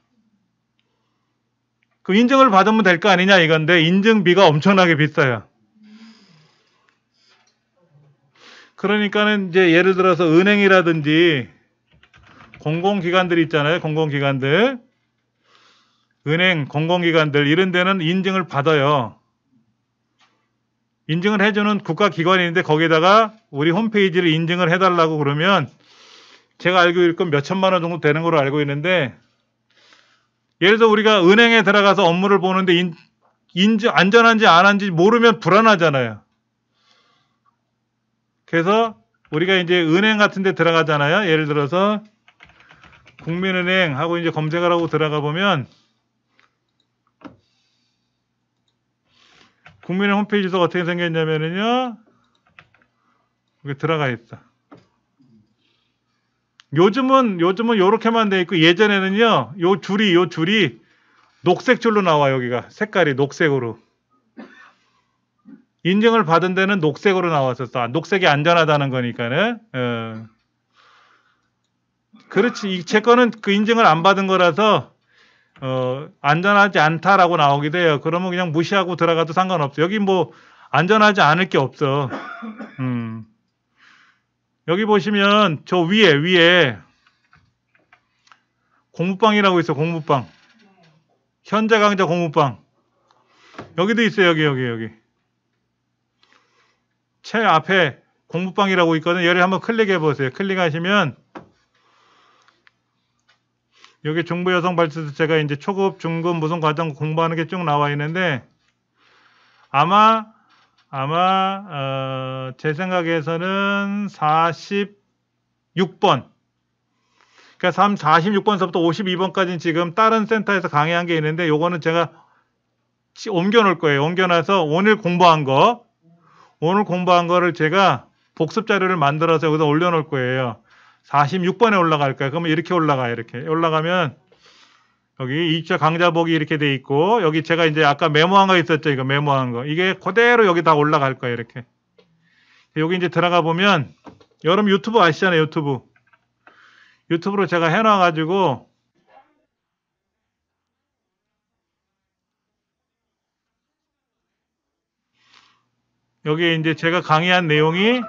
그 인증을 받으면 될 거 아니냐 이건데 인증비가 엄청나게 비싸요. 그러니까는 이제 예를 들어서 은행이라든지 공공기관들 있잖아요. 공공기관들. 은행, 공공기관들 이런 데는 인증을 받아요. 인증을 해주는 국가기관인데 거기다가 우리 홈페이지를 인증을 해달라고 그러면 제가 알고 있건 몇천만 원 정도 되는 걸로 알고 있는데 예를 들어 우리가 은행에 들어가서 업무를 보는데 인, 인증, 안전한지 안한지 모르면 불안하잖아요. 그래서 우리가 이제 은행 같은 데 들어가잖아요. 예를 들어서 국민은행 하고 이제 검색을 하고 들어가 보면 국민의 홈페이지에서 어떻게 생겼냐면요. 여기 들어가 있다. 요즘은 요즘은 요렇게만 돼 있고 예전에는요. 요 줄이 요 줄이 녹색 줄로 나와 여기가 색깔이 녹색으로 인증을 받은 데는 녹색으로 나왔었어. 아, 녹색이 안전하다는 거니까는. 어. 그렇지. 이, 제 거는 그 인증을 안 받은 거라서 어, 안전하지 않다라고 나오게 돼요. 그러면 그냥 무시하고 들어가도 상관없어. 여기 뭐 안전하지 않을 게 없어. 음. 여기 보시면 저 위에 위에 공부방이라고 있어. 공부방. 현재 강좌 공부방. 여기도 있어요. 여기 여기 여기. 채 앞에 공부방이라고 있거든. 여기 한번 클릭해 보세요. 클릭하시면 여기 중부 여성 발주도 제가 이제 초급, 중급 무슨 과정 공부하는 게 쭉 나와 있는데 아마 아마 어, 제 생각에서는 46번 그러니까 3, 46번서부터 52번까지는 지금 다른 센터에서 강의한 게 있는데 요거는 제가 옮겨 놓을 거예요. 옮겨 놔서 오늘 공부한 거 오늘 공부한 거를 제가 복습 자료를 만들어서 여기다 올려 놓을 거예요. 46번에 올라갈까요? 그러면 이렇게 올라가요. 이렇게 올라가면 여기 2차 강좌복이 이렇게 돼 있고 여기 제가 이제 아까 메모한 거 있었죠. 이거 메모한 거. 이게 그대로 여기 다 올라갈 거예요. 이렇게. 여기 이제 들어가 보면 여러분 유튜브 아시잖아요. 유튜브. 유튜브로 제가 해놔 가지고 여기에 이제 제가 강의한 내용이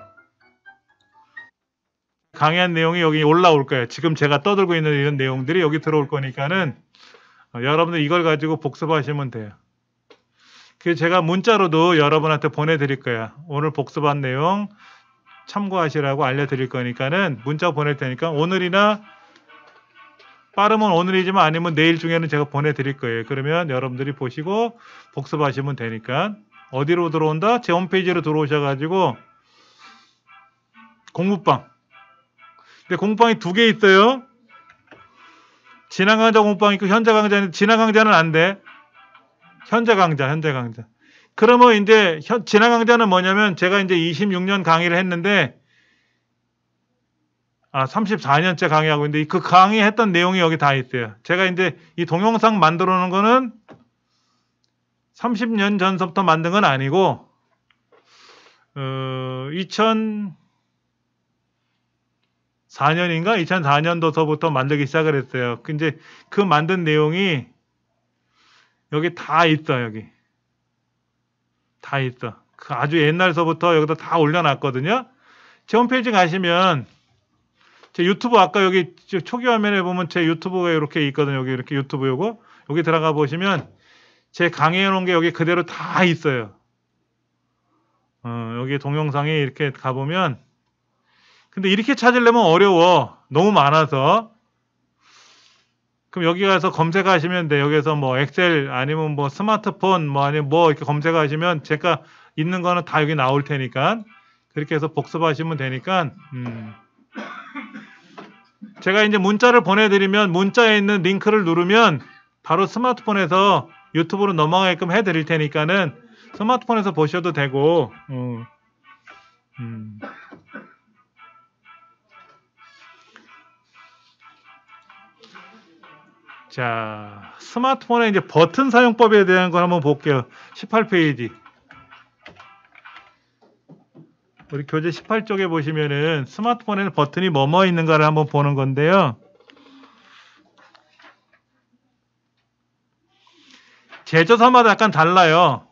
강의한 내용이 여기 올라올 거예요. 지금 제가 떠들고 있는 이런 내용들이 여기 들어올 거니까는 어, 여러분들 이걸 가지고 복습하시면 돼요. 그 제가 문자로도 여러분한테 보내드릴 거야. 오늘 복습한 내용 참고하시라고 알려드릴 거니까는 문자 보낼 테니까 오늘이나 빠르면 오늘이지만 아니면 내일 중에는 제가 보내드릴 거예요. 그러면 여러분들이 보시고 복습하시면 되니까 어디로 들어온다? 제 홈페이지로 들어오셔가지고 공부방 근데 공방이 두 개 있어요. 진화 강자 공방 있고 현재 강자 있는데 진화 강자는 안 돼. 현재 강자, 현재 강자. 그러면 이제 현, 진화 강자는 뭐냐면 제가 이제 26년 강의를 했는데 아 34년째 강의하고 있는데 그 강의했던 내용이 여기 다 있어요. 제가 이제 이 동영상 만들어 놓은 거는 30년 전서부터 만든 건 아니고 어, 2000 4년인가 2004년도서부터 만들기 시작을 했어요. 근데 그 만든 내용이 여기 다 있어 여기 다 있어. 그 아주 옛날서부터 여기다 다 올려놨거든요. 제 홈페이지 가시면 제 유튜브 아까 여기 초기 화면에 보면 제 유튜브가 이렇게 있거든요. 여기 이렇게 유튜브 요거 여기 들어가 보시면 제 강의해 놓은 게 여기 그대로 다 있어요. 어, 여기 동영상에 이렇게 가보면 근데 이렇게 찾으려면 어려워. 너무 많아서. 그럼 여기 가서 검색하시면 돼. 여기서 뭐 엑셀 아니면 뭐 스마트폰 뭐 아니면 뭐 이렇게 검색하시면 제가 있는 거는 다 여기 나올 테니까 그렇게 해서 복습하시면 되니까 음. 제가 이제 문자를 보내드리면 문자에 있는 링크를 누르면 바로 스마트폰에서 유튜브로 넘어가게끔 해드릴 테니까는 스마트폰에서 보셔도 되고 어. 음. 음. 자, 스마트폰의 이제 버튼 사용법에 대한 걸 한번 볼게요. 18페이지. 우리 교재 18쪽에 보시면은 스마트폰에는 버튼이 뭐뭐 있는가를 한번 보는 건데요. 제조사마다 약간 달라요.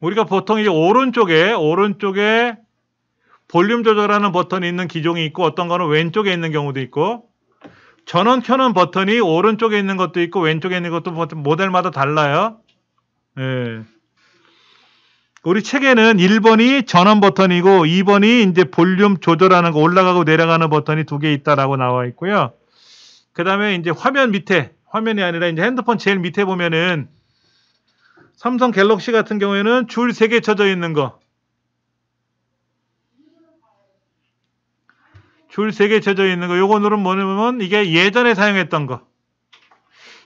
우리가 보통 이제 오른쪽에 오른쪽에 볼륨 조절하는 버튼이 있는 기종이 있고 어떤 거는 왼쪽에 있는 경우도 있고 전원 켜는 버튼이 오른쪽에 있는 것도 있고 왼쪽에 있는 것도 모델마다 달라요. 예. 우리 책에는 1번이 전원 버튼이고 2번이 이제 볼륨 조절하는 거 올라가고 내려가는 버튼이 두 개 있다라고 나와 있고요. 그 다음에 이제 화면 밑에 화면이 아니라 이제 핸드폰 제일 밑에 보면은 삼성 갤럭시 같은 경우에는 줄 3개 쳐져 있는 거 줄세개 쳐져 있는 거 요거 누르면 뭐냐면 이게 예전에 사용했던 거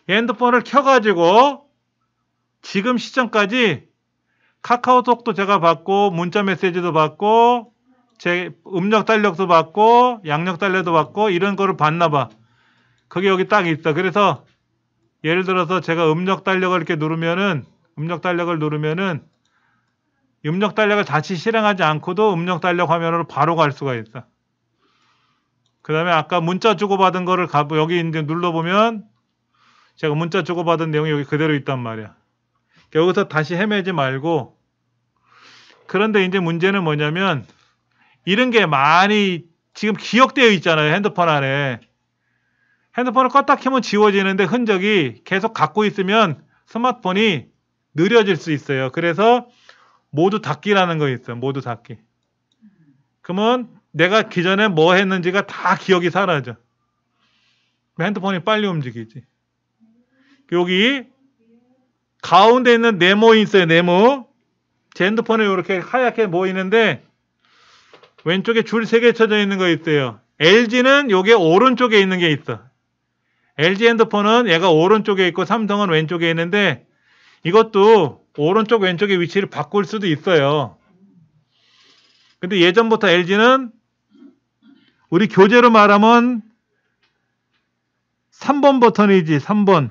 핸드폰을 켜가지고 지금 시점까지 카카오톡도 제가 받고 문자 메시지도 받고 제 음력 달력도 받고 양력 달력도 받고 이런 거를 봤나봐 그게 여기 딱 있어 그래서 예를 들어서 제가 음력 달력을 이렇게 누르면은 음력 달력을 누르면은 음력 달력을 다시 실행하지 않고도 음력 달력 화면으로 바로 갈 수가 있어 그 다음에 아까 문자 주고받은 거를 가보 여기 이제 눌러보면 제가 문자 주고받은 내용이 여기 그대로 있단 말이야. 여기서 다시 헤매지 말고 그런데 이제 문제는 뭐냐면 이런 게 많이 지금 기억되어 있잖아요. 핸드폰 안에. 핸드폰을 껐다 켜면 지워지는데 흔적이 계속 갖고 있으면 스마트폰이 느려질 수 있어요. 그래서 모두 닫기라는 거 있어요. 모두 닫기. 그러면 내가 기존에 뭐 했는지가 다 기억이 사라져. 그 핸드폰이 빨리 움직이지. 여기 가운데 있는 네모 있어요, 네모. 제 핸드폰에 이렇게 하얗게 보이는데 뭐 왼쪽에 줄 세 개 쳐져 있는 거 있어요. LG는 요게 오른쪽에 있는 게 있어. LG 핸드폰은 얘가 오른쪽에 있고 삼성은 왼쪽에 있는데 이것도 오른쪽 왼쪽의 위치를 바꿀 수도 있어요. 근데 예전부터 LG는 우리 교재로 말하면 3번 버튼이지 3번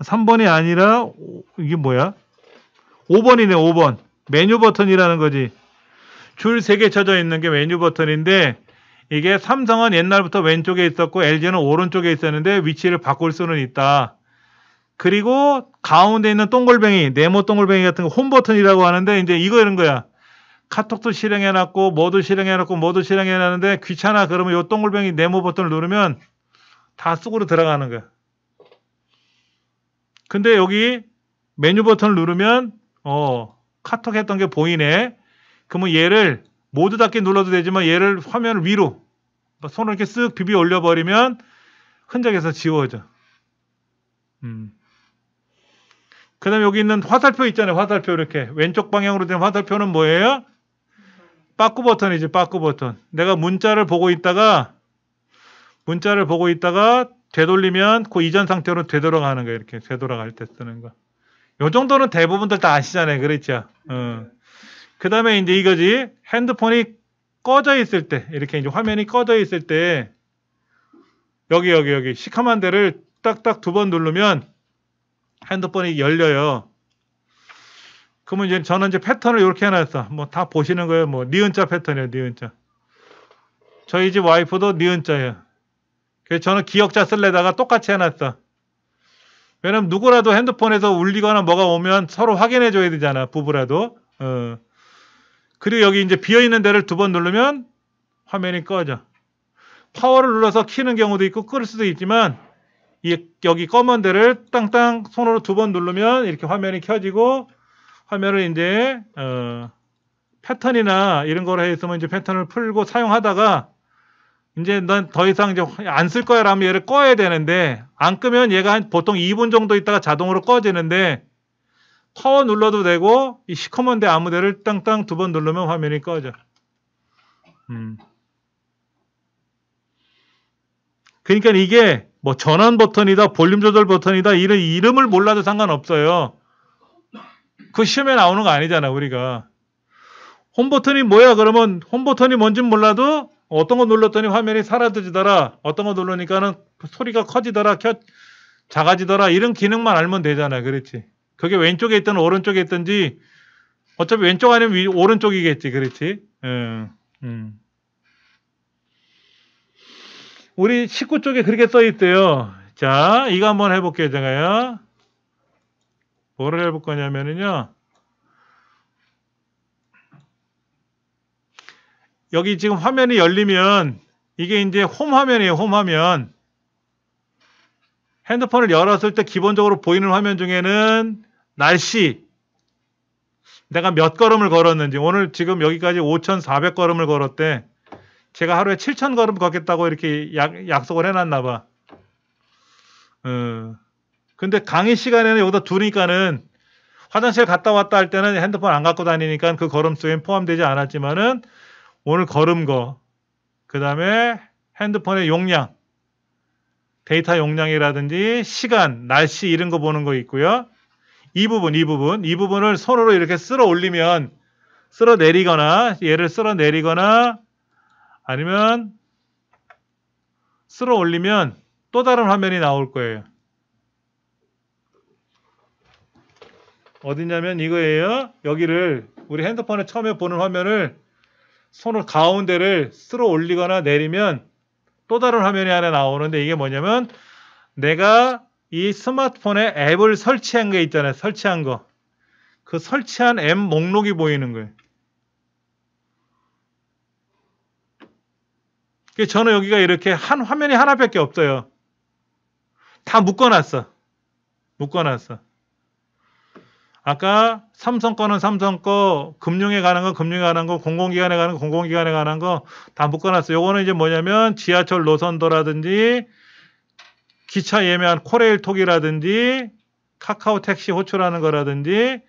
3번이 아니라 이게 뭐야 5번이네 5번 메뉴 버튼이라는 거지 줄 3개 쳐져 있는 게 메뉴 버튼인데 이게 삼성은 옛날부터 왼쪽에 있었고 LG는 오른쪽에 있었는데 위치를 바꿀 수는 있다 그리고 가운데 있는 동글뱅이 네모 동글뱅이 같은 거 홈 버튼이라고 하는데 이제 이거 이런 거야 카톡도 실행해놨고 뭐도 실행해놨고 뭐도 실행해놨는데 귀찮아 그러면 요 동글뱅이 네모 버튼을 누르면 다 속으로 들어가는 거야. 근데 여기 메뉴 버튼을 누르면 어 카톡 했던 게 보이네. 그러면 얘를 모두 닫기 눌러도 되지만 얘를 화면 위로 손을 이렇게 쓱 비비 올려버리면 흔적에서 지워져. 음. 그 다음에 여기 있는 화살표 있잖아요. 화살표 이렇게 왼쪽 방향으로 된 화살표는 뭐예요? 빠꾸 버튼이지 빠꾸 버튼. 내가 문자를 보고 있다가 문자를 보고 있다가 되돌리면 그 이전 상태로 되돌아가는 거 이렇게 되돌아갈 때 쓰는 거. 요 정도는 대부분들 다 아시잖아요, 그랬죠 어. 그 다음에 이제 이거지 핸드폰이 꺼져 있을 때 이렇게 이제 화면이 꺼져 있을 때 여기 여기 여기 시커먼 데를 딱딱 두 번 누르면 핸드폰이 열려요. 그러면 이제 저는 이제 패턴을 이렇게 해놨어. 뭐 다 보시는 거예요. 뭐 니은자 패턴이에요. 니은자. 저희 집 와이프도 니은자예요. 그래서 저는 기억자 쓸래다가 똑같이 해놨어. 왜냐면 누구라도 핸드폰에서 울리거나 뭐가 오면 서로 확인해 줘야 되잖아. 부부라도. 어. 그리고 여기 이제 비어있는 데를 두 번 누르면 화면이 꺼져. 파워를 눌러서 키는 경우도 있고 끌 수도 있지만 이, 여기 검은 데를 땅땅 손으로 두 번 누르면 이렇게 화면이 켜지고 화면을 이제 어, 패턴이나 이런 거로 했으면 이제 패턴을 풀고 사용하다가 이제 난 더 이상 이제 안 쓸 거야 라면 얘를 꺼야 되는데 안 끄면 얘가 한 보통 2분 정도 있다가 자동으로 꺼지는데 파워 눌러도 되고 이 시커먼데 아무 데를 땅땅 두 번 누르면 화면이 꺼져. 음. 그러니까 이게 뭐 전원 버튼이다 볼륨 조절 버튼이다 이런 이름을 몰라도 상관없어요. 그 시험에 나오는 거 아니잖아 우리가. 홈버튼이 뭐야 그러면 홈버튼이 뭔진 몰라도 어떤 거 눌렀더니 화면이 사라지더라 어떤 거 누르니까는 소리가 커지더라 켜 작아지더라 이런 기능만 알면 되잖아 그렇지 그게 왼쪽에 있든 오른쪽에 있든지 어차피 왼쪽 아니면 위, 오른쪽이겠지 그렇지 음, 음. 우리 19쪽에 그렇게 써 있대요 자 이거 한번 해볼게요 제가요 뭐를 해볼 거냐면은요. 여기 지금 화면이 열리면 이게 이제 홈 화면이에요. 홈 화면. 핸드폰을 열었을 때 기본적으로 보이는 화면 중에는 날씨. 내가 몇 걸음을 걸었는지. 오늘 지금 여기까지 5,400걸음을 걸었대. 제가 하루에 7,000걸음 걷겠다고 이렇게 약, 약속을 해놨나 봐. 어. 근데 강의 시간에는 여기다 두니까는 화장실 갔다 왔다 할 때는 핸드폰 안 갖고 다니니까 그 걸음 속엔 포함되지 않았지만은 오늘 걸음거 그 다음에 핸드폰의 용량 데이터 용량이라든지 시간 날씨 이런 거 보는 거 있고요 이 부분 이 부분 이 부분을 손으로 이렇게 쓸어 올리면 쓸어 내리거나 얘를 쓸어 내리거나 아니면 쓸어 올리면 또 다른 화면이 나올 거예요 어디냐면 이거예요. 여기를 우리 핸드폰에 처음에 보는 화면을 손을 가운데를 쓸어 올리거나 내리면 또 다른 화면이 하나 나오는데 이게 뭐냐면 내가 이 스마트폰에 앱을 설치한 게 있잖아요. 설치한 거. 그 설치한 앱 목록이 보이는 거예요. 저는 여기가 이렇게 한 화면이 하나밖에 없어요. 다 묶어놨어. 묶어놨어. 아까 삼성 거는 삼성 거, 금융에 관한 거, 금융에 관한 거, 공공기관에 관한 거, 공공기관에 관한 거다 묶어놨어요. 요거는 이제 뭐냐면 지하철 노선도라든지 기차 예매한 코레일톡이라든지 카카오 택시 호출하는 거라든지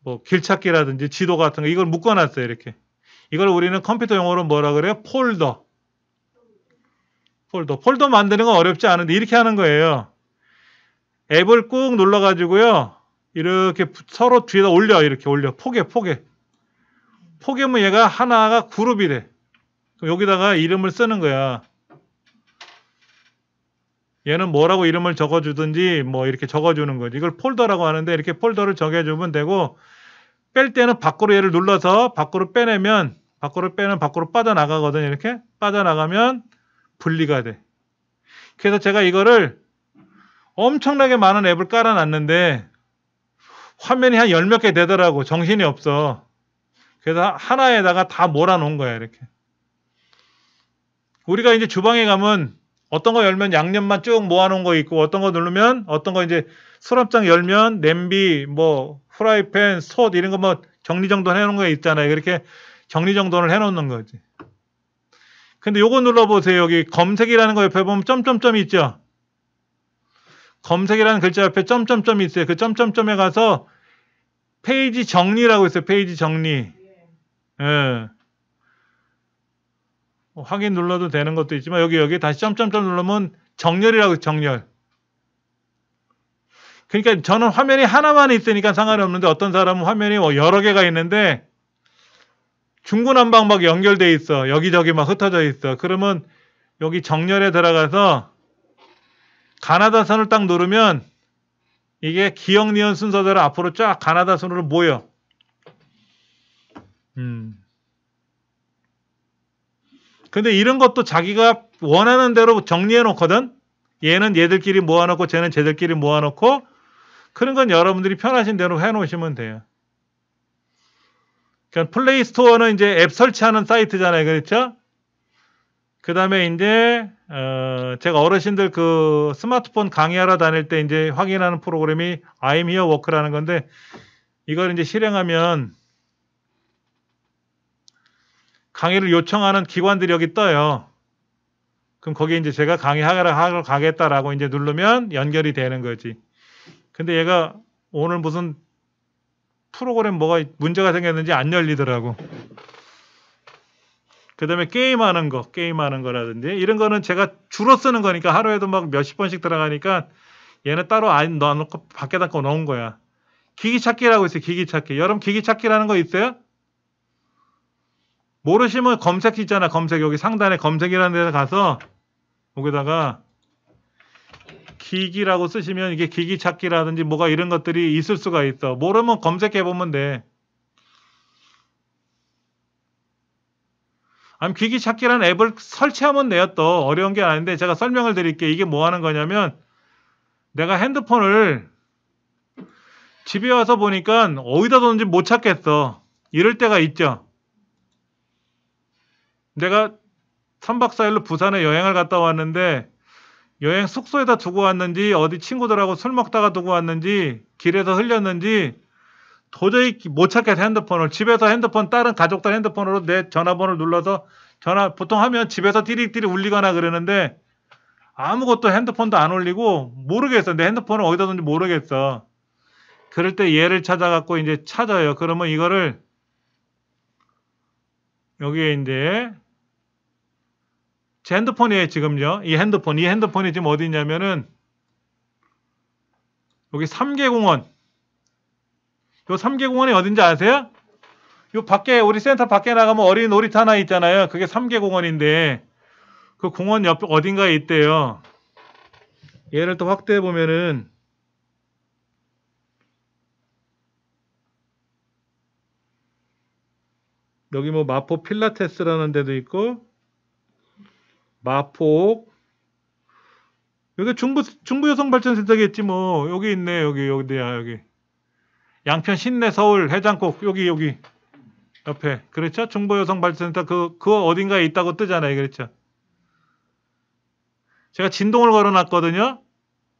뭐 길찾기라든지 지도 같은 거 이걸 묶어놨어요. 이렇게. 이걸 우리는 컴퓨터 용어로 뭐라 그래요? 폴더. 폴더. 폴더 만드는 건 어렵지 않은데 이렇게 하는 거예요. 앱을 꾹 눌러가지고요. 이렇게 서로 뒤에다 올려 이렇게 올려 포개 포개 포개면 얘가 하나가 그룹이래 여기다가 이름을 쓰는 거야 얘는 뭐라고 이름을 적어주든지 뭐 이렇게 적어주는 거지 이걸 폴더라고 하는데 이렇게 폴더를 정해주면 되고 뺄 때는 밖으로 얘를 눌러서 밖으로 빼내면 밖으로 빼는 밖으로 빠져나가거든 이렇게 빠져나가면 분리가 돼 그래서 제가 이거를 엄청나게 많은 앱을 깔아놨는데 화면이 한 열 몇 개 되더라고. 정신이 없어. 그래서 하나에다가 다 몰아놓은 거야, 이렇게. 우리가 이제 주방에 가면 어떤 거 열면 양념만 쭉 모아놓은 거 있고, 어떤 거 누르면, 어떤 거 이제 수납장 열면 냄비, 뭐, 프라이팬, 솥, 이런 거 뭐 정리정돈 해놓은 거 있잖아요. 이렇게 정리정돈을 해놓는 거지. 근데 요거 눌러보세요. 여기 검색이라는 거 옆에 보면 점점점 있죠? 검색이라는 글자 옆에 점점점 있어요. 그 점점점에 가서 페이지 정리라고 있어요. 페이지 정리. 예. 뭐 확인 눌러도 되는 것도 있지만 여기 여기 다시 점점점 누르면 정렬이라고 정렬. 그러니까 저는 화면이 하나만 있으니까 상관이 없는데 어떤 사람은 화면이 뭐 여러 개가 있는데 중구난방 막 연결돼 있어. 여기저기 막 흩어져 있어. 그러면 여기 정렬에 들어가서 가나다선을 딱 누르면 이게 기역 니언 순서대로 앞으로 쫙 가나다 순으로 모여. 음. 근데 이런 것도 자기가 원하는 대로 정리해 놓거든. 얘는 얘들끼리 모아놓고 쟤는 쟤들끼리 모아놓고 그런 건 여러분들이 편하신 대로 해 놓으시면 돼요. 그러니까 플레이 스토어는 이제 앱 설치하는 사이트잖아요. 그렇죠? 그 다음에 이제 어 제가 어르신들 그 스마트폰 강의하러 다닐 때 이제 확인하는 프로그램이 I'm Here Work라는 건데 이걸 이제 실행하면 강의를 요청하는 기관들이 여기 떠요. 그럼 거기 이제 제가 강의하러 가겠다라고 이제 누르면 연결이 되는 거지. 근데 얘가 오늘 무슨 프로그램 뭐가 문제가 생겼는지 안 열리더라고. 그 다음에 게임하는 거, 게임하는 거라든지 이런 거는 제가 주로 쓰는 거니까 하루에도 막 몇십 번씩 들어가니까 얘는 따로 안 넣어놓고 밖에다 꺼놓은 거야. 기기 찾기라고 있어요. 기기 찾기. 여러분 기기 찾기라는 거 있어요? 모르시면 검색 있잖아. 검색 여기 상단에 검색이라는 데 가서 여기다가 기기라고 쓰시면 이게 기기 찾기라든지 뭐가 이런 것들이 있을 수가 있어. 모르면 검색해 보면 돼. 아니 기기 찾기라는 앱을 설치하면 돼요 또 어려운 게 아닌데 제가 설명을 드릴게요 이게 뭐 하는 거냐면 내가 핸드폰을 집에 와서 보니까 어디다 뒀는지 못 찾겠어 이럴 때가 있죠 내가 3박 4일로 부산에 여행을 갔다 왔는데 여행 숙소에다 두고 왔는지 어디 친구들하고 술 먹다가 두고 왔는지 길에서 흘렸는지 도저히 못 찾겠어 핸드폰을 집에서 핸드폰 다른 가족들 핸드폰으로 내 전화번호를 눌러서 전화 보통 하면 집에서 띠리띠리 울리거나 그러는데 아무것도 핸드폰도 안 울리고 모르겠어 내 핸드폰을 어디다 둔지 모르겠어 그럴 때 얘를 찾아갖고 이제 찾아요 그러면 이거를 여기에 이제 제 핸드폰이에요 지금요 이 핸드폰 이 핸드폰이 지금 어디 있냐면은 여기 3개공원 요 3개 공원이 어딘지 아세요? 요 밖에 우리 센터 밖에 나가면 어린 놀이터 하나 있잖아요. 그게 3개 공원인데 그 공원 옆 어딘가에 있대요. 얘를 또 확대해 보면은 여기 뭐 마포 필라테스라는 데도 있고 마포 여기 중부 중부 여성 발전센터겠지 뭐 여기 있네 여기 여기야 여기 양평 신내 서울 해장국 여기 여기 옆에 그렇죠? 중보여성발전센터 그, 그 어딘가에 있다고 뜨잖아요. 그렇죠? 제가 진동을 걸어놨거든요.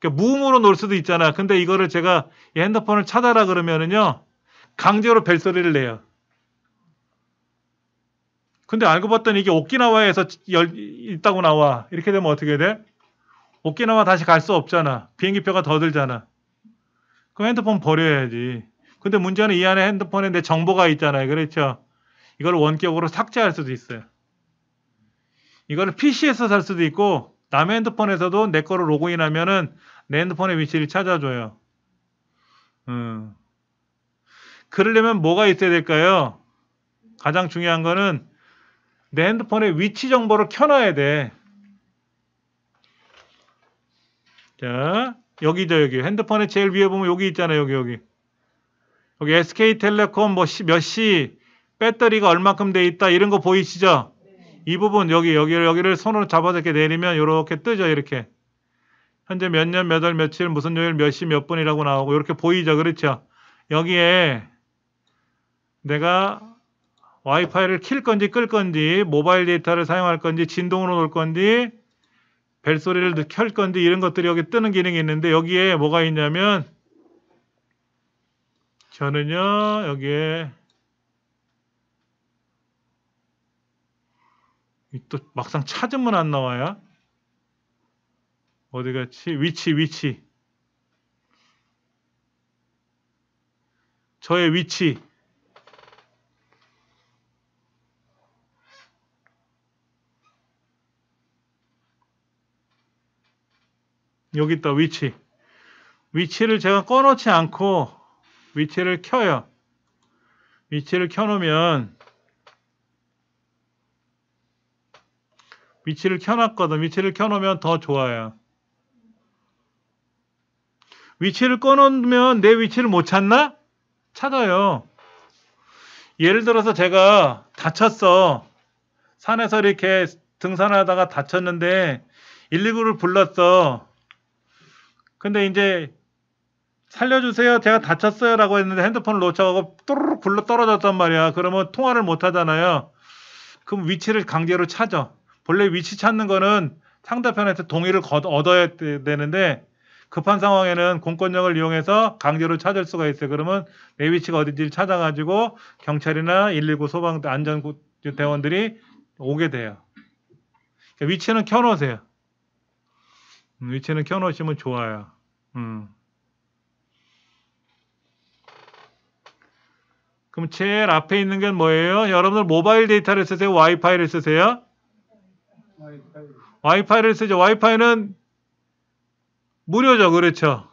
그러니까 무음으로 놀 수도 있잖아. 근데 이거를 제가 이 핸드폰을 찾아라 그러면은요. 강제로 벨소리를 내요. 근데 알고 봤더니 이게 오키나와에서 열, 있다고 나와. 이렇게 되면 어떻게 돼? 오키나와 다시 갈 수 없잖아. 비행기표가 더 들잖아. 그럼 핸드폰 버려야지. 근데 문제는 이 안에 핸드폰에 내 정보가 있잖아요. 그렇죠? 이걸 원격으로 삭제할 수도 있어요. 이걸 PC에서 살 수도 있고 남의 핸드폰에서도 내 거로 로그인하면은 내 핸드폰의 위치를 찾아줘요. 음. 그러려면 뭐가 있어야 될까요? 가장 중요한 거는 내 핸드폰의 위치 정보를 켜놔야 돼. 자, 여기죠, 여기. 핸드폰의 제일 위에 보면 여기 있잖아요, 여기, 여기. 여기 SK텔레콤 뭐몇시 배터리가 얼마큼 돼 있다 이런 거 보이시죠? 네. 이 부분 여기 여기를 여기를 손으로 잡아서 이렇게 내리면 이렇게 뜨죠 이렇게 현재 몇 년 몇 월 며칠 무슨 요일 몇 시 몇 분이라고 나오고 이렇게 보이죠 그렇죠? 여기에 내가 와이파이를 킬 건지 끌 건지 모바일 데이터를 사용할 건지 진동으로 놀 건지 벨소리를 켤 건지 이런 것들이 여기 뜨는 기능이 있는데 여기에 뭐가 있냐면 저는요, 여기에 또 막상 찾으면 안 나와요. 어디 같이? 위치, 위치. 저의 위치. 여기 있다, 위치. 위치를 제가 꺼놓지 않고 위치를 켜요. 위치를 켜놓으면 위치를 켜놨거든. 위치를 켜놓으면 더 좋아요. 위치를 꺼놓으면 내 위치를 못 찾나? 찾아요. 예를 들어서 제가 다쳤어. 산에서 이렇게 등산하다가 다쳤는데 119를 불렀어. 근데 이제 살려주세요. 제가 다쳤어요. 라고 했는데 핸드폰을 놓쳐가고 또르르 굴러 떨어졌단 말이야. 그러면 통화를 못 하잖아요. 그럼 위치를 강제로 찾아. 본래 위치 찾는 거는 상대편한테 동의를 얻어야 되는데 급한 상황에는 공권력을 이용해서 강제로 찾을 수가 있어요. 그러면 내 위치가 어딘지를 찾아가지고 경찰이나 119 소방 안전대원들이 오게 돼요. 그러니까 위치는 켜놓으세요. 음, 위치는 켜놓으시면 좋아요. 음. 그럼 제일 앞에 있는 건 뭐예요? 여러분들 모바일 데이터를 쓰세요? 와이파이를 쓰세요? 와이파이. 를 쓰죠. 와이파이는 무료죠. 그렇죠.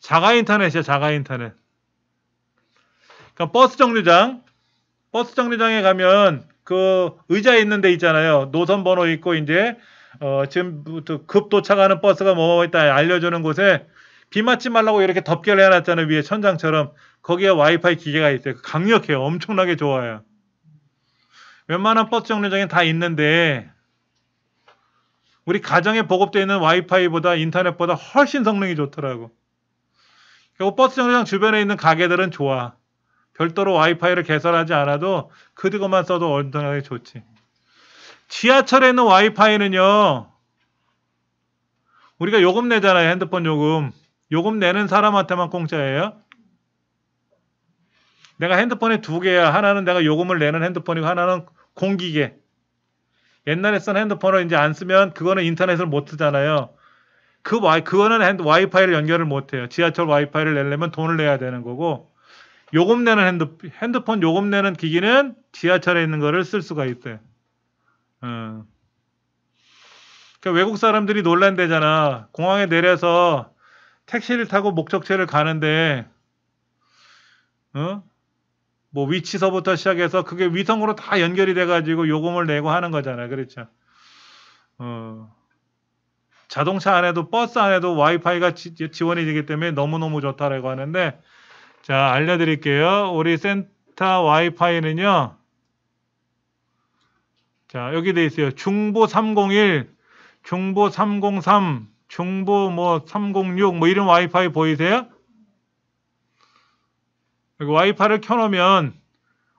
자가 인터넷이요. 자가 인터넷. 그러니까 버스 정류장. 버스 정류장에 가면 그 의자 있는 데 있잖아요. 노선 번호 있고 이제 어 지금부터 급 도착하는 버스가 뭐 있다 알려주는 곳에 비 맞지 말라고 이렇게 덮개를 해놨잖아요. 위에 천장처럼. 거기에 와이파이 기계가 있어요. 강력해요. 엄청나게 좋아요. 웬만한 버스 정류장에 다 있는데 우리 가정에 보급되어 있는 와이파이보다 인터넷보다 훨씬 성능이 좋더라고. 그리고 버스 정류장 주변에 있는 가게들은 좋아. 별도로 와이파이를 개설하지 않아도 그드고만 써도 엄청나게 좋지. 지하철에 있는 와이파이는요. 우리가 요금 내잖아요. 핸드폰 요금. 요금 내는 사람한테만 공짜예요. 내가 핸드폰이 두 개야. 하나는 내가 요금을 내는 핸드폰이고 하나는 공기계. 옛날에 쓴 핸드폰을 이제 안 쓰면 그거는 인터넷을 못 쓰잖아요. 그 와이 그거는 핸드, 와이파이를 연결을 못 해요. 지하철 와이파이를 내려면 돈을 내야 되는 거고 요금 내는 핸드, 핸드폰 요금 내는 기기는 지하철에 있는 거를 쓸 수가 있대. 음. 그러니까 외국 사람들이 놀란대잖아 공항에 내려서 택시를 타고 목적지를 가는데 어? 뭐 위치서부터 시작해서 그게 위성으로 다 연결이 돼가지고 요금을 내고 하는 거잖아요. 그렇죠. 어, 자동차 안에도 버스 안에도 와이파이가 지, 원이 되기 때문에 너무너무 좋다라고 하는데 자 알려드릴게요. 우리 센터 와이파이는요. 자 여기 돼 있어요. 중보 301, 중보 303, 중보 뭐306뭐 뭐 이런 와이파이 보이세요? 와이파이를 켜놓으면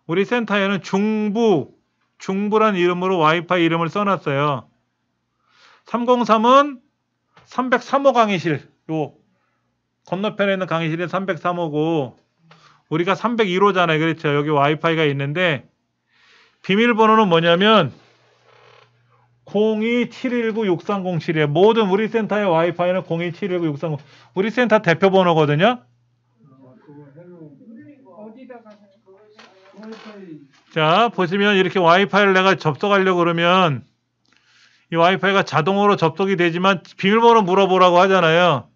우리 센터에는 중부, 중부란 이름으로 와이파이 이름을 써놨어요. 303은 303호 강의실, 요 건너편에 있는 강의실이 303호고 우리가 301호잖아요. 그렇죠? 여기 와이파이가 있는데 비밀번호는 뭐냐면 02719-6307이에요. 모든 우리 센터의 와이파이는 02719-6307 우리 센터 대표 번호거든요. 자, 보시면 이렇게 와이파이를 내가 접속하려고 그러면 이 와이파이가 자동으로 접속이 되지만 비밀번호 물어보라고 하잖아요.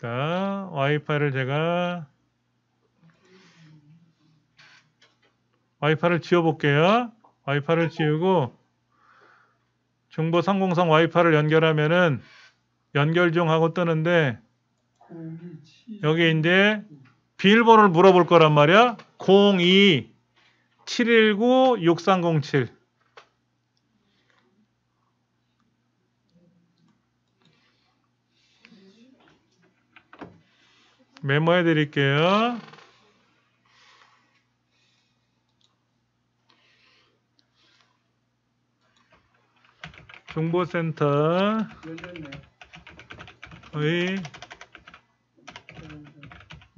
자, 와이파이를 제가 와이파이를 지워볼게요. 와이파이를 지우고 중보 3공3 와이파이를 연결하면은 연결 중 하고 뜨는데 여기 이제 비밀번호를 물어볼 거란 말이야. 02 719 6307 메모해 드릴게요. 정보센터 의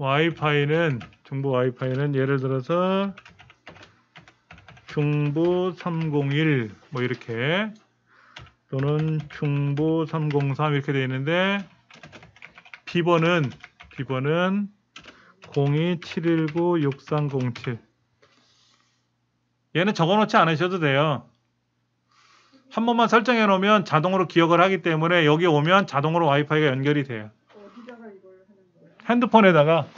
와이파이는 중부 와이파이는 예를 들어서 중부 301 뭐 이렇게 또는 중부 303 이렇게 되어 있는데 비번은비번은02719-6307 얘는 적어놓지 않으셔도 돼요. 한 번만 설정해 놓으면 자동으로 기억을 하기 때문에 여기 오면 자동으로 와이파이가 연결이 돼요. 핸드폰에다가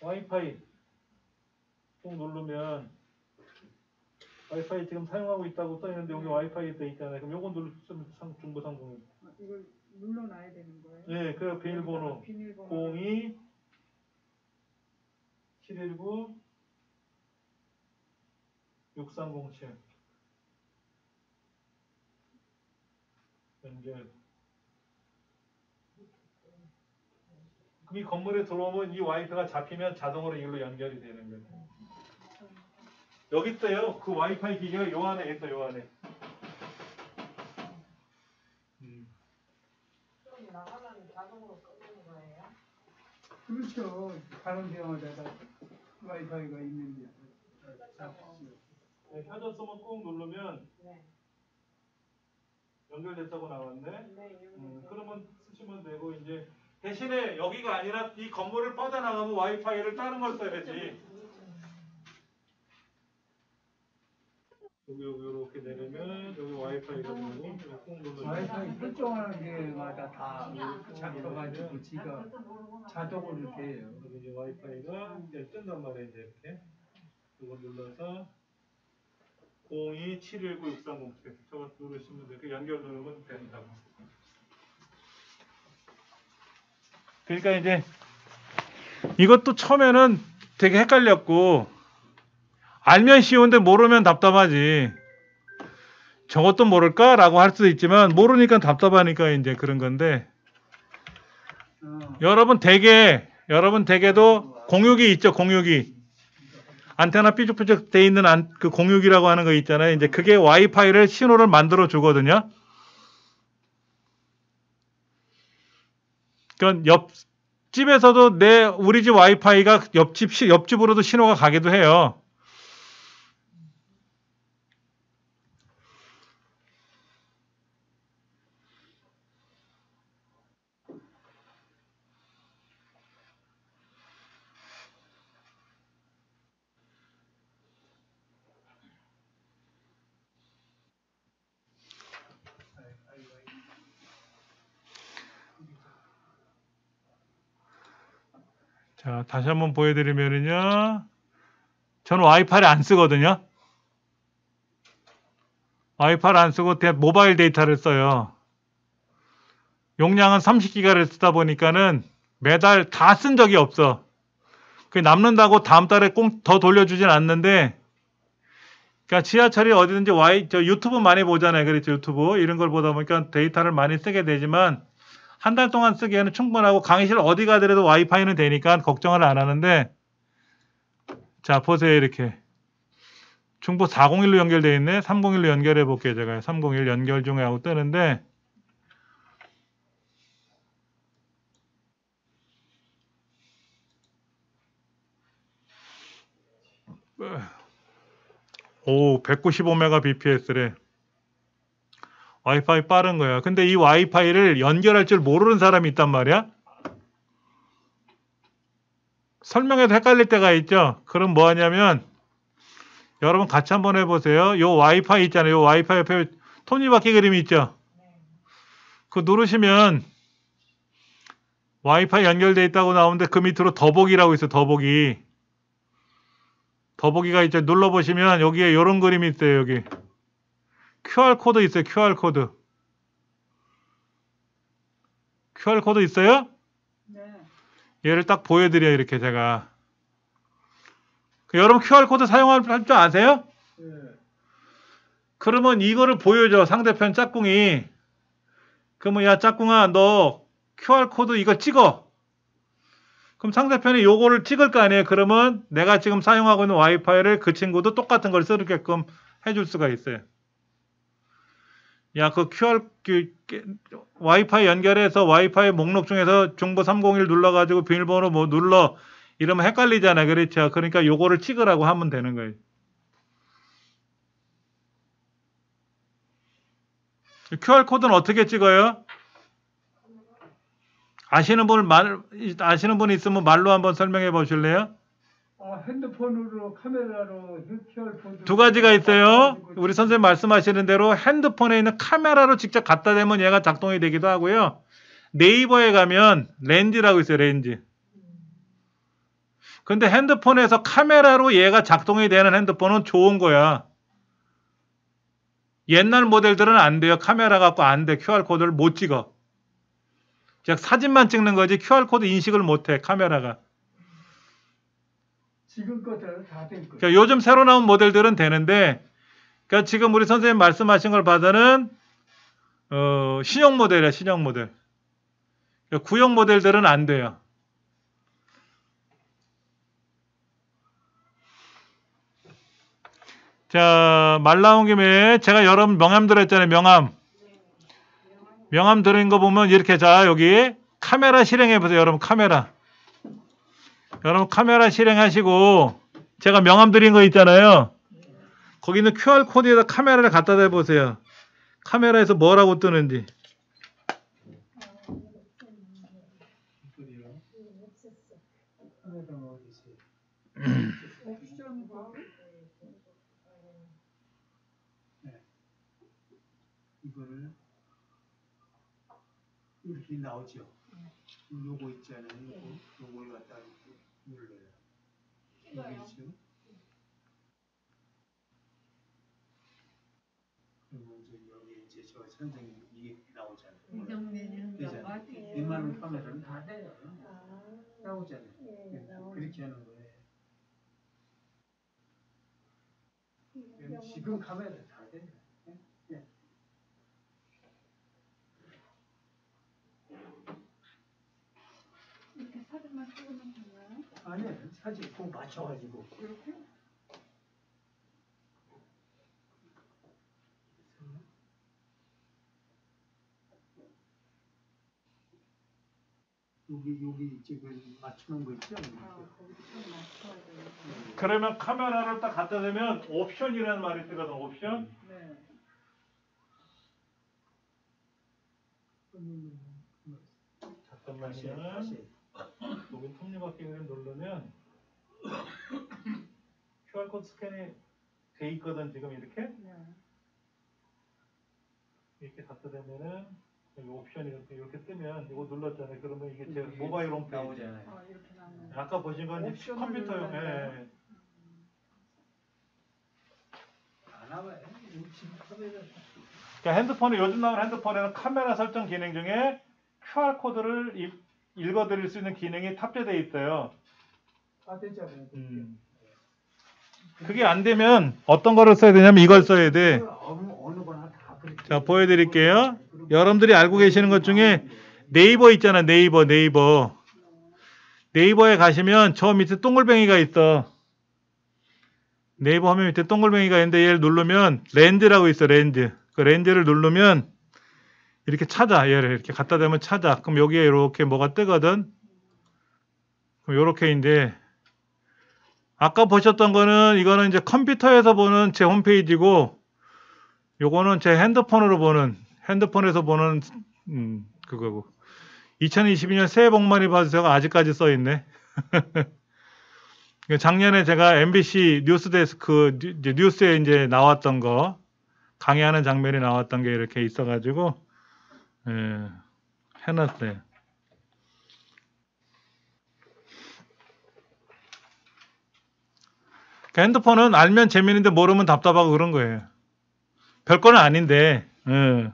와이파이 꾹 누르면 와이파이 지금 사용하고 있다고 떠있는데 여기 와이파이 돼 있잖아요. 그럼 요건 누르면 중부상공이니다 아, 이걸 눌러놔야 되는 거예요? 네, 그 비밀번호, 아, 비밀번호 02 719 6307 연결 이 건물에 들어오면 이 와이파이가 잡히면 자동으로 이걸로 연결이 되는 거예요. 여기 있어요. 그 와이파이 기계가 요 안에 있어, 요 안에. 음. 나가면 자동으로 끊는 거예요? 그렇죠. 다른 병원에다 와이파이가 있는데. 네, 현저성을 꾹 누르면 네. 연결됐다고 나왔네. 네, 음, 그러면 쓰시면 되고 이제 대신에 여기가 아니라 이 건물을 뻗어나가면 와이파이를 다른 걸 써야지. 여기 여기 이렇게 내리면 여기 와이파이가 되고 와이파이 설정하는 게마다 다 잡혀가지고 지가 자동으로 이렇게 해요. 그럼 이제 와이파이가 이제 뜬단 말이에요. 이제 이렇게 이거 눌러서 027196307 저거 누르시면 돼요. 그 연결 누르면 된다고. 그러니까 이제 이것도 처음에는 되게 헷갈렸고 알면 쉬운데 모르면 답답하지. 저것도 모를까라고 할 수도 있지만 모르니까 답답하니까 이제 그런 건데 어. 여러분 대개 여러분 대개도 공유기 있죠 공유기 안테나 삐죽삐죽 돼 있는 안, 그 공유기라고 하는 거 있잖아요 이제 그게 와이파이를 신호를 만들어 주거든요 그러니까 옆 집에서도 내 우리 집 와이파이가 옆집 옆집으로도 신호가 가기도 해요. 자, 다시 한번 보여드리면은요. 저는 와이파이를 안 쓰거든요. 와이파이를 안 쓰고 모바일 데이터를 써요. 용량은 30기가를 쓰다 보니까는 매달 다 쓴 적이 없어. 그 남는다고 다음 달에 꼭 더 돌려주진 않는데, 그러니까 지하철이 어디든지 와이, 저 유튜브 많이 보잖아요. 그렇죠. 유튜브. 이런 걸 보다 보니까 데이터를 많이 쓰게 되지만, 한달 동안 쓰기에는 충분하고 강의실 어디 가더라도 와이파이는 되니까 걱정을 안 하는데 자 보세요 이렇게 중보 401로 연결되어 있네 301로 연결해 볼게요 제가 301 연결 중에 하고 뜨는데 오 195메가 bps래 와이파이 빠른 거야. 근데 이 와이파이를 연결할 줄 모르는 사람이 있단 말이야. 설명해도 헷갈릴 때가 있죠. 그럼 뭐 하냐면 여러분 같이 한번 해보세요. 요 와이파이 있잖아요. 요 와이파이 옆에 토니바퀴 그림이 있죠. 그 누르시면 와이파이 연결돼 있다고 나오는데 그 밑으로 더보기라고 있어요. 더보기. 더보기가 있죠. 눌러보시면 여기에 이런 그림이 있어요. 여기. QR코드 있어요. QR코드. QR코드 있어요? 네. 얘를 딱 보여드려요. 이렇게 제가. 그 여러분 QR코드 사용할 줄 아세요? 네. 그러면 이거를 보여줘. 상대편 짝꿍이. 그러면 야 짝꿍아 너 QR코드 이거 찍어. 그럼 상대편이 요거를 찍을 거 아니에요. 그러면 내가 지금 사용하고 있는 와이파이를 그 친구도 똑같은 걸 쓰게끔 해줄 수가 있어요. 야, 그 QR 그, 와이파이 연결해서 와이파이 목록 중에서 중부 301 눌러 가지고 비밀번호 뭐 눌러 이러면 헷갈리잖아. 요 그렇죠? 그러니까 요거를 찍으라고 하면 되는 거예요. QR 코드는 어떻게 찍어요? 아시는 분 말, 아시는 분 있으면 말로 한번 설명해 보실래요? 어, 핸드폰으로 카메라로 두 가지가 있어요. 우리 선생님 말씀하시는 대로 핸드폰에 있는 카메라로 직접 갖다 대면 얘가 작동이 되기도 하고요. 네이버에 가면 렌즈라고 있어요. 렌즈. 근데 핸드폰에서 카메라로 얘가 작동이 되는 핸드폰은 좋은 거야. 옛날 모델들은 안 돼요. 카메라 갖고 안 돼. QR코드를 못 찍어. 즉 사진만 찍는 거지 QR코드 인식을 못 해. 카메라가. 지금 것들 다된 거예요. 그러니까 요즘 새로 나온 모델들은 되는데 그러니까 지금 우리 선생님 말씀하신 걸받아는 어, 신형 모델이야 신형 모델. 그러니까 구형 모델들은 안 돼요. 자, 말 나온 김에 제가 여러분 명함 들었잖아요. 명함. 명함 들은 거 보면 이렇게 자, 여기 카메라 실행해 보세요. 여러분 카메라. 여러분 카메라 실행하시고 제가 명함 드린 거 있잖아요. 거기는 QR 코드에다 카메라를 갖다 대보세요. 카메라에서 뭐라고 뜨는지. 이거를 이렇게 나오죠. 요거 있잖아요. 요거. 거기 지그러면 이제 여기 이제 저 선생님 이게 나오잖아요. 되잖아요. 웬만한 카메라는 다 돼요. 아. 나오잖아요. 예, 예, 그렇게 하는 거예요. 예, 지금 카메라 다 돼요. 예. 이렇게 사진만 찍으면 되나요? 아니에요. 사진 꼭 맞춰가지고 여기 여기 지금 맞추는 거 있죠? 아, 거기 그러면 카메라를 딱 갖다 대면 옵션이라는 말이 뜨거든 옵션. 네. 잠깐만요. 다시. 여기 톱니바퀴를 누르면 QR코드 스캔이 돼 있거든 지금 이렇게 네. 이렇게 다 뜨면은 여기 옵션이 이렇게, 이렇게 뜨면 이거 눌렀잖아요 그러면 이게 제 모바일 홈페이지 나오잖아요. 어, 이렇게 나오는. 네, 아까 보신 건 컴퓨터용 예. 그러니까 핸드폰에 요즘 나온 핸드폰에는 카메라 설정 기능 중에 QR코드를 읽어드릴 수 있는 기능이 탑재되어 있어요 다 되지 않아요. 음. 그게 안 되면 어떤 거를 써야 되냐면 이걸 써야 돼. 자, 보여드릴게요. 여러분들이 알고 계시는 것 중에 네이버 있잖아, 네이버, 네이버. 네이버에 가시면 저 밑에 동글뱅이가 있어. 네이버 화면 밑에 동글뱅이가 있는데 얘를 누르면 렌즈라고 있어, 렌즈. 그 렌즈를 누르면 이렇게 찾아. 얘를 이렇게 갖다 대면 찾아. 그럼 여기에 이렇게 뭐가 뜨거든? 그럼 이렇게 이데 아까 보셨던 거는 이거는 이제 컴퓨터에서 보는 제 홈페이지고 요거는 제 핸드폰으로 보는 핸드폰에서 보는 음, 그거고 2022년 새해 복 많이 받으세요 아직까지 써 있네. 작년에 제가 MBC 뉴스데스크 뉴스에 이제 나왔던 거 강의하는 장면이 나왔던 게 이렇게 있어가지고 예, 해놨어요. 그러니까 핸드폰은 알면 재밌는데 모르면 답답하고 그런 거예요. 별건 아닌데. 예.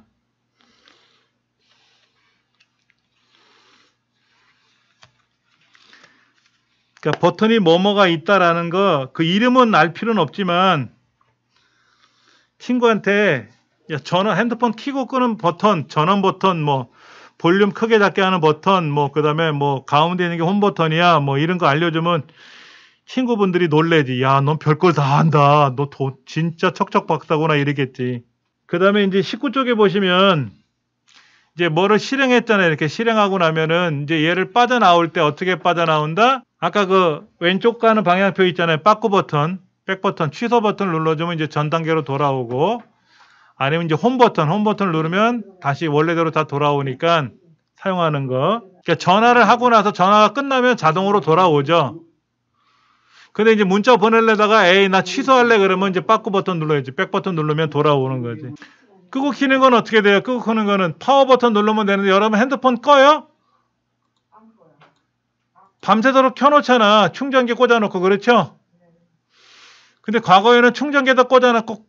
그러니까 버튼이 뭐뭐가 있다라는 거 그 이름은 알 필요는 없지만 친구한테 야, 전원 핸드폰 키고 끄는 버튼, 전원 버튼 뭐 볼륨 크게 작게 하는 버튼 뭐 그다음에 뭐 가운데 있는 게 홈 버튼이야 뭐 이런 거 알려주면 친구분들이 놀래지. 야, 넌 별걸 다 한다. 너 도, 진짜 척척박사구나 이러겠지. 그 다음에 이제 19쪽에 보시면 이제 뭐를 실행했잖아요. 이렇게 실행하고 나면은 이제 얘를 빠져나올 때 어떻게 빠져나온다? 아까 그 왼쪽 가는 방향표 있잖아요. 빠꾸 버튼, 백 버튼, 취소 버튼 눌러주면 이제 전 단계로 돌아오고 아니면 이제 홈 버튼, 홈 버튼 누르면 다시 원래대로 다 돌아오니까 사용하는 거. 그러니까 전화를 하고 나서 전화가 끝나면 자동으로 돌아오죠. 근데 이제 문자 보내려다가 에이 나 취소할래 그러면 이제 바꾸 버튼 눌러야지. 백 버튼 누르면 돌아오는 거지. 끄고 키는 건 어떻게 돼요? 끄고 키는 거는 파워 버튼 누르면 되는데 여러분 핸드폰 꺼요? 밤새도록 켜놓잖아. 충전기 꽂아놓고 그렇죠? 근데 과거에는 충전기에다 꽂아놓고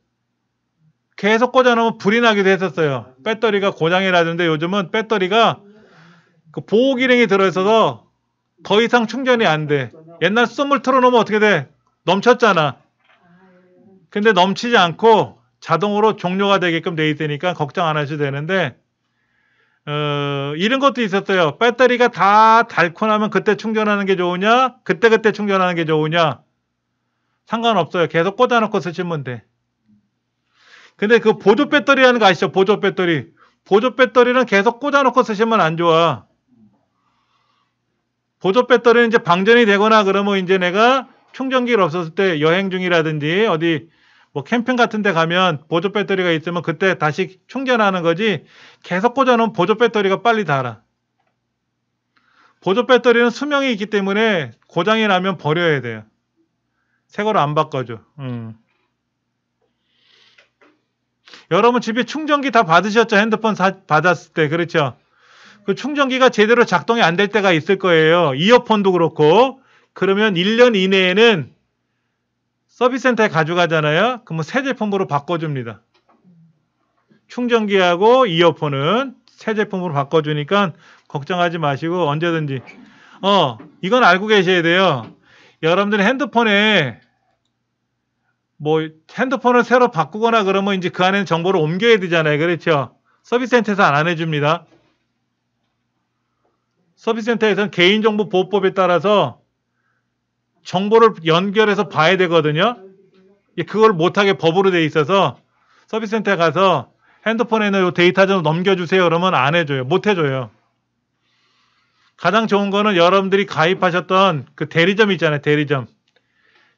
계속 꽂아놓으면 불이 나기도 했었어요. 배터리가 고장이 나는데 요즘은 배터리가 그 보호 기능이 들어있어서 더 이상 충전이 안 돼. 옛날 썸을 틀어놓으면 어떻게 돼? 넘쳤잖아. 근데 넘치지 않고 자동으로 종료가 되게끔 돼 있으니까 걱정 안 하셔도 되는데 어, 이런 것도 있었어요. 배터리가 다 닳고 나면 그때 충전하는 게 좋으냐? 그때그때 그때 충전하는 게 좋으냐? 상관없어요. 계속 꽂아놓고 쓰시면 돼. 근데 그 보조 배터리라는 거 아시죠? 보조 배터리. 보조 배터리는 계속 꽂아놓고 쓰시면 안 좋아. 보조 배터리는 이제 방전이 되거나 그러면 이제 내가 충전기를 없었을 때 여행 중이라든지 어디 뭐 캠핑 같은 데 가면 보조 배터리가 있으면 그때 다시 충전하는 거지 계속 꽂아놓은 보조 배터리가 빨리 닳아. 보조 배터리는 수명이 있기 때문에 고장이 나면 버려야 돼요. 새 거로 안 바꿔줘. 음. 여러분 집에 충전기 다 받으셨죠? 핸드폰 사, 받았을 때 그렇죠? 그 충전기가 제대로 작동이 안 될 때가 있을 거예요. 이어폰도 그렇고. 그러면 1년 이내에는 서비스 센터에 가져가잖아요. 그러면 새 제품으로 바꿔줍니다. 충전기하고 이어폰은 새 제품으로 바꿔주니까 걱정하지 마시고 언제든지 어 이건 알고 계셔야 돼요. 여러분들 핸드폰에 뭐 핸드폰을 새로 바꾸거나 그러면 이제 그 안에 정보를 옮겨야 되잖아요. 그렇죠? 서비스 센터에서 안 해줍니다. 서비스센터에서는 개인정보보호법에 따라서 정보를 연결해서 봐야 되거든요. 예, 그걸 못하게 법으로 돼 있어서 서비스센터에 가서 핸드폰에 있는 데이터 좀 넘겨주세요. 그러면 안 해줘요. 못 해줘요. 가장 좋은 거는 여러분들이 가입하셨던 그 대리점 있잖아요. 대리점.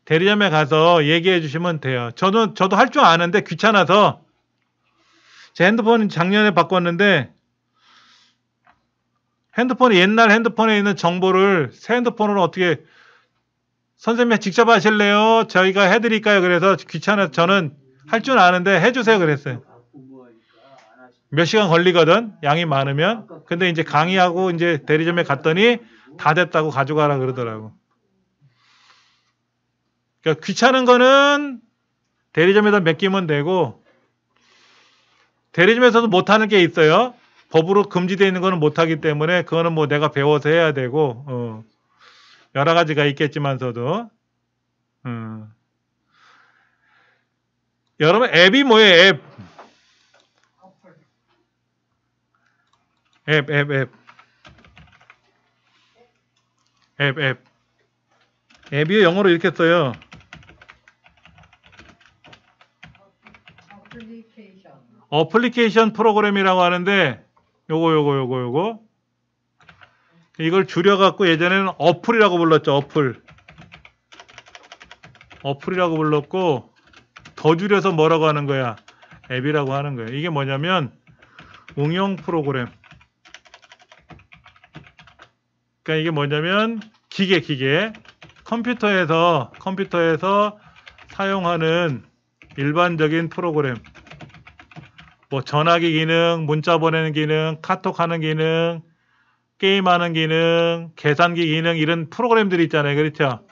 대리점에 가서 얘기해 주시면 돼요. 저는, 도 저도 할 줄 아는데 귀찮아서 제 핸드폰 작년에 바꿨는데 핸드폰 옛날 핸드폰에 있는 정보를 새 핸드폰으로 어떻게 선생님 직접 하실래요? 저희가 해드릴까요? 그래서 귀찮아 저는 할 줄 아는데 해주세요 그랬어요. 몇 시간 걸리거든 양이 많으면 근데 이제 강의하고 이제 대리점에 갔더니 다 됐다고 가져가라 그러더라고 그러니까 귀찮은 거는 대리점에다 맡기면 되고 대리점에서도 못하는 게 있어요 법으로 금지되어 있는 거는 못하기 때문에 그거는 뭐 내가 배워서 해야 되고 어, 여러 가지가 있겠지만서도 음. 여러분 앱이 뭐예요? 앱. 앱, 앱, 앱. 앱, 앱. 앱이 영어로 이렇게 써요. 어플리케이션 프로그램이라고 하는데 요거 요거 요거 요거 이걸 줄여갖고 예전에는 어플이라고 불렀죠 어플 어플이라고 불렀고 더 줄여서 뭐라고 하는 거야 앱이라고 하는 거야 이게 뭐냐면 응용 프로그램 그러니까 이게 뭐냐면 기계 기계 컴퓨터에서 컴퓨터에서 사용하는 일반적인 프로그램 뭐 전화기 기능, 문자 보내는 기능, 카톡 하는 기능, 게임하는 기능, 계산기 기능 이런 프로그램들이 있잖아요. 그렇죠?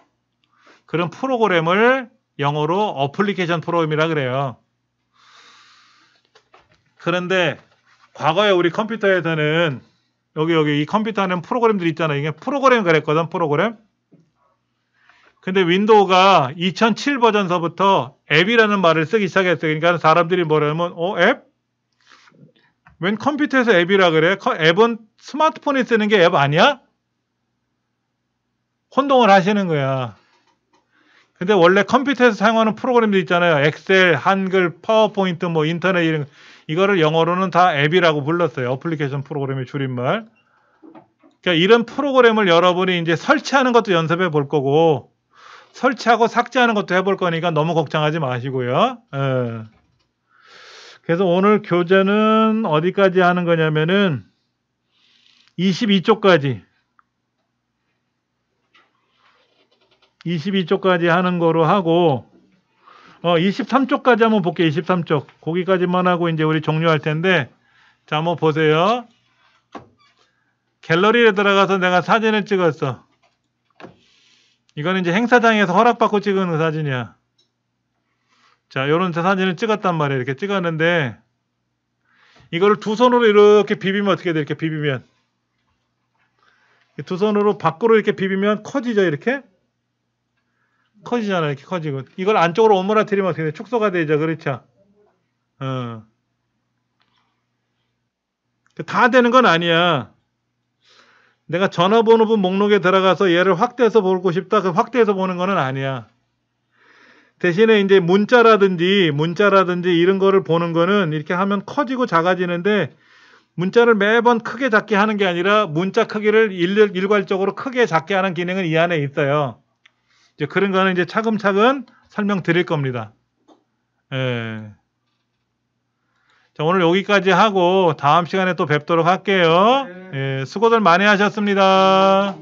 그런 프로그램을 영어로 어플리케이션 프로그램이라 그래요. 그런데 과거에 우리 컴퓨터에서는 여기 여기 이 컴퓨터 하는 프로그램들 이 있잖아요. 이게 프로그램 그랬거든. 프로그램. 근데 윈도우가 2007 버전서부터 앱이라는 말을 쓰기 시작했어요. 그러니까 사람들이 뭐라면 하어 앱? 웬 컴퓨터에서 앱이라 그래? 앱은 스마트폰에 쓰는 게 앱 아니야? 혼동을 하시는 거야. 근데 원래 컴퓨터에서 사용하는 프로그램도 있잖아요. 엑셀, 한글, 파워포인트, 뭐 인터넷 이런 이거를 영어로는 다 앱이라고 불렀어요. 어플리케이션 프로그램의 줄임말. 그러니까 이런 프로그램을 여러분이 이제 설치하는 것도 연습해 볼 거고 설치하고 삭제하는 것도 해 볼 거니까 너무 걱정하지 마시고요. 에. 예. 그래서 오늘 교재는 어디까지 하는 거냐면은 22쪽까지 22쪽까지 하는 거로 하고 어 23쪽까지 한번 볼게요. 23쪽. 거기까지만 하고 이제 우리 종료할 텐데 자 한번 보세요. 갤러리에 들어가서 내가 사진을 찍었어. 이거는 이제 행사장에서 허락받고 찍은 사진이야. 자, 요런 사진을 찍었단 말이에요. 이렇게 찍었는데 이거를 두 손으로 이렇게 비비면 어떻게 돼? 이렇게 비비면 두 손으로 밖으로 이렇게 비비면 커지죠. 이렇게 커지잖아요. 이렇게 커지고 이걸 안쪽으로 오므라뜨리면 어떻게 돼? 축소가 되죠. 그렇죠? 어. 다 되는 건 아니야. 내가 전화번호부 목록에 들어가서 얘를 확대해서 보고 싶다. 그 확대해서 보는 거는 아니야. 대신에 이제 문자라든지 문자라든지 이런 거를 보는 거는 이렇게 하면 커지고 작아지는데 문자를 매번 크게 작게 하는 게 아니라 문자 크기를 일, 괄적으로 크게 작게 하는 기능은 이 안에 있어요. 이제 그런 거는 이제 차근차근 설명드릴 겁니다. 예. 자, 오늘 여기까지 하고 다음 시간에 또 뵙도록 할게요. 네. 예, 수고들 많이 하셨습니다.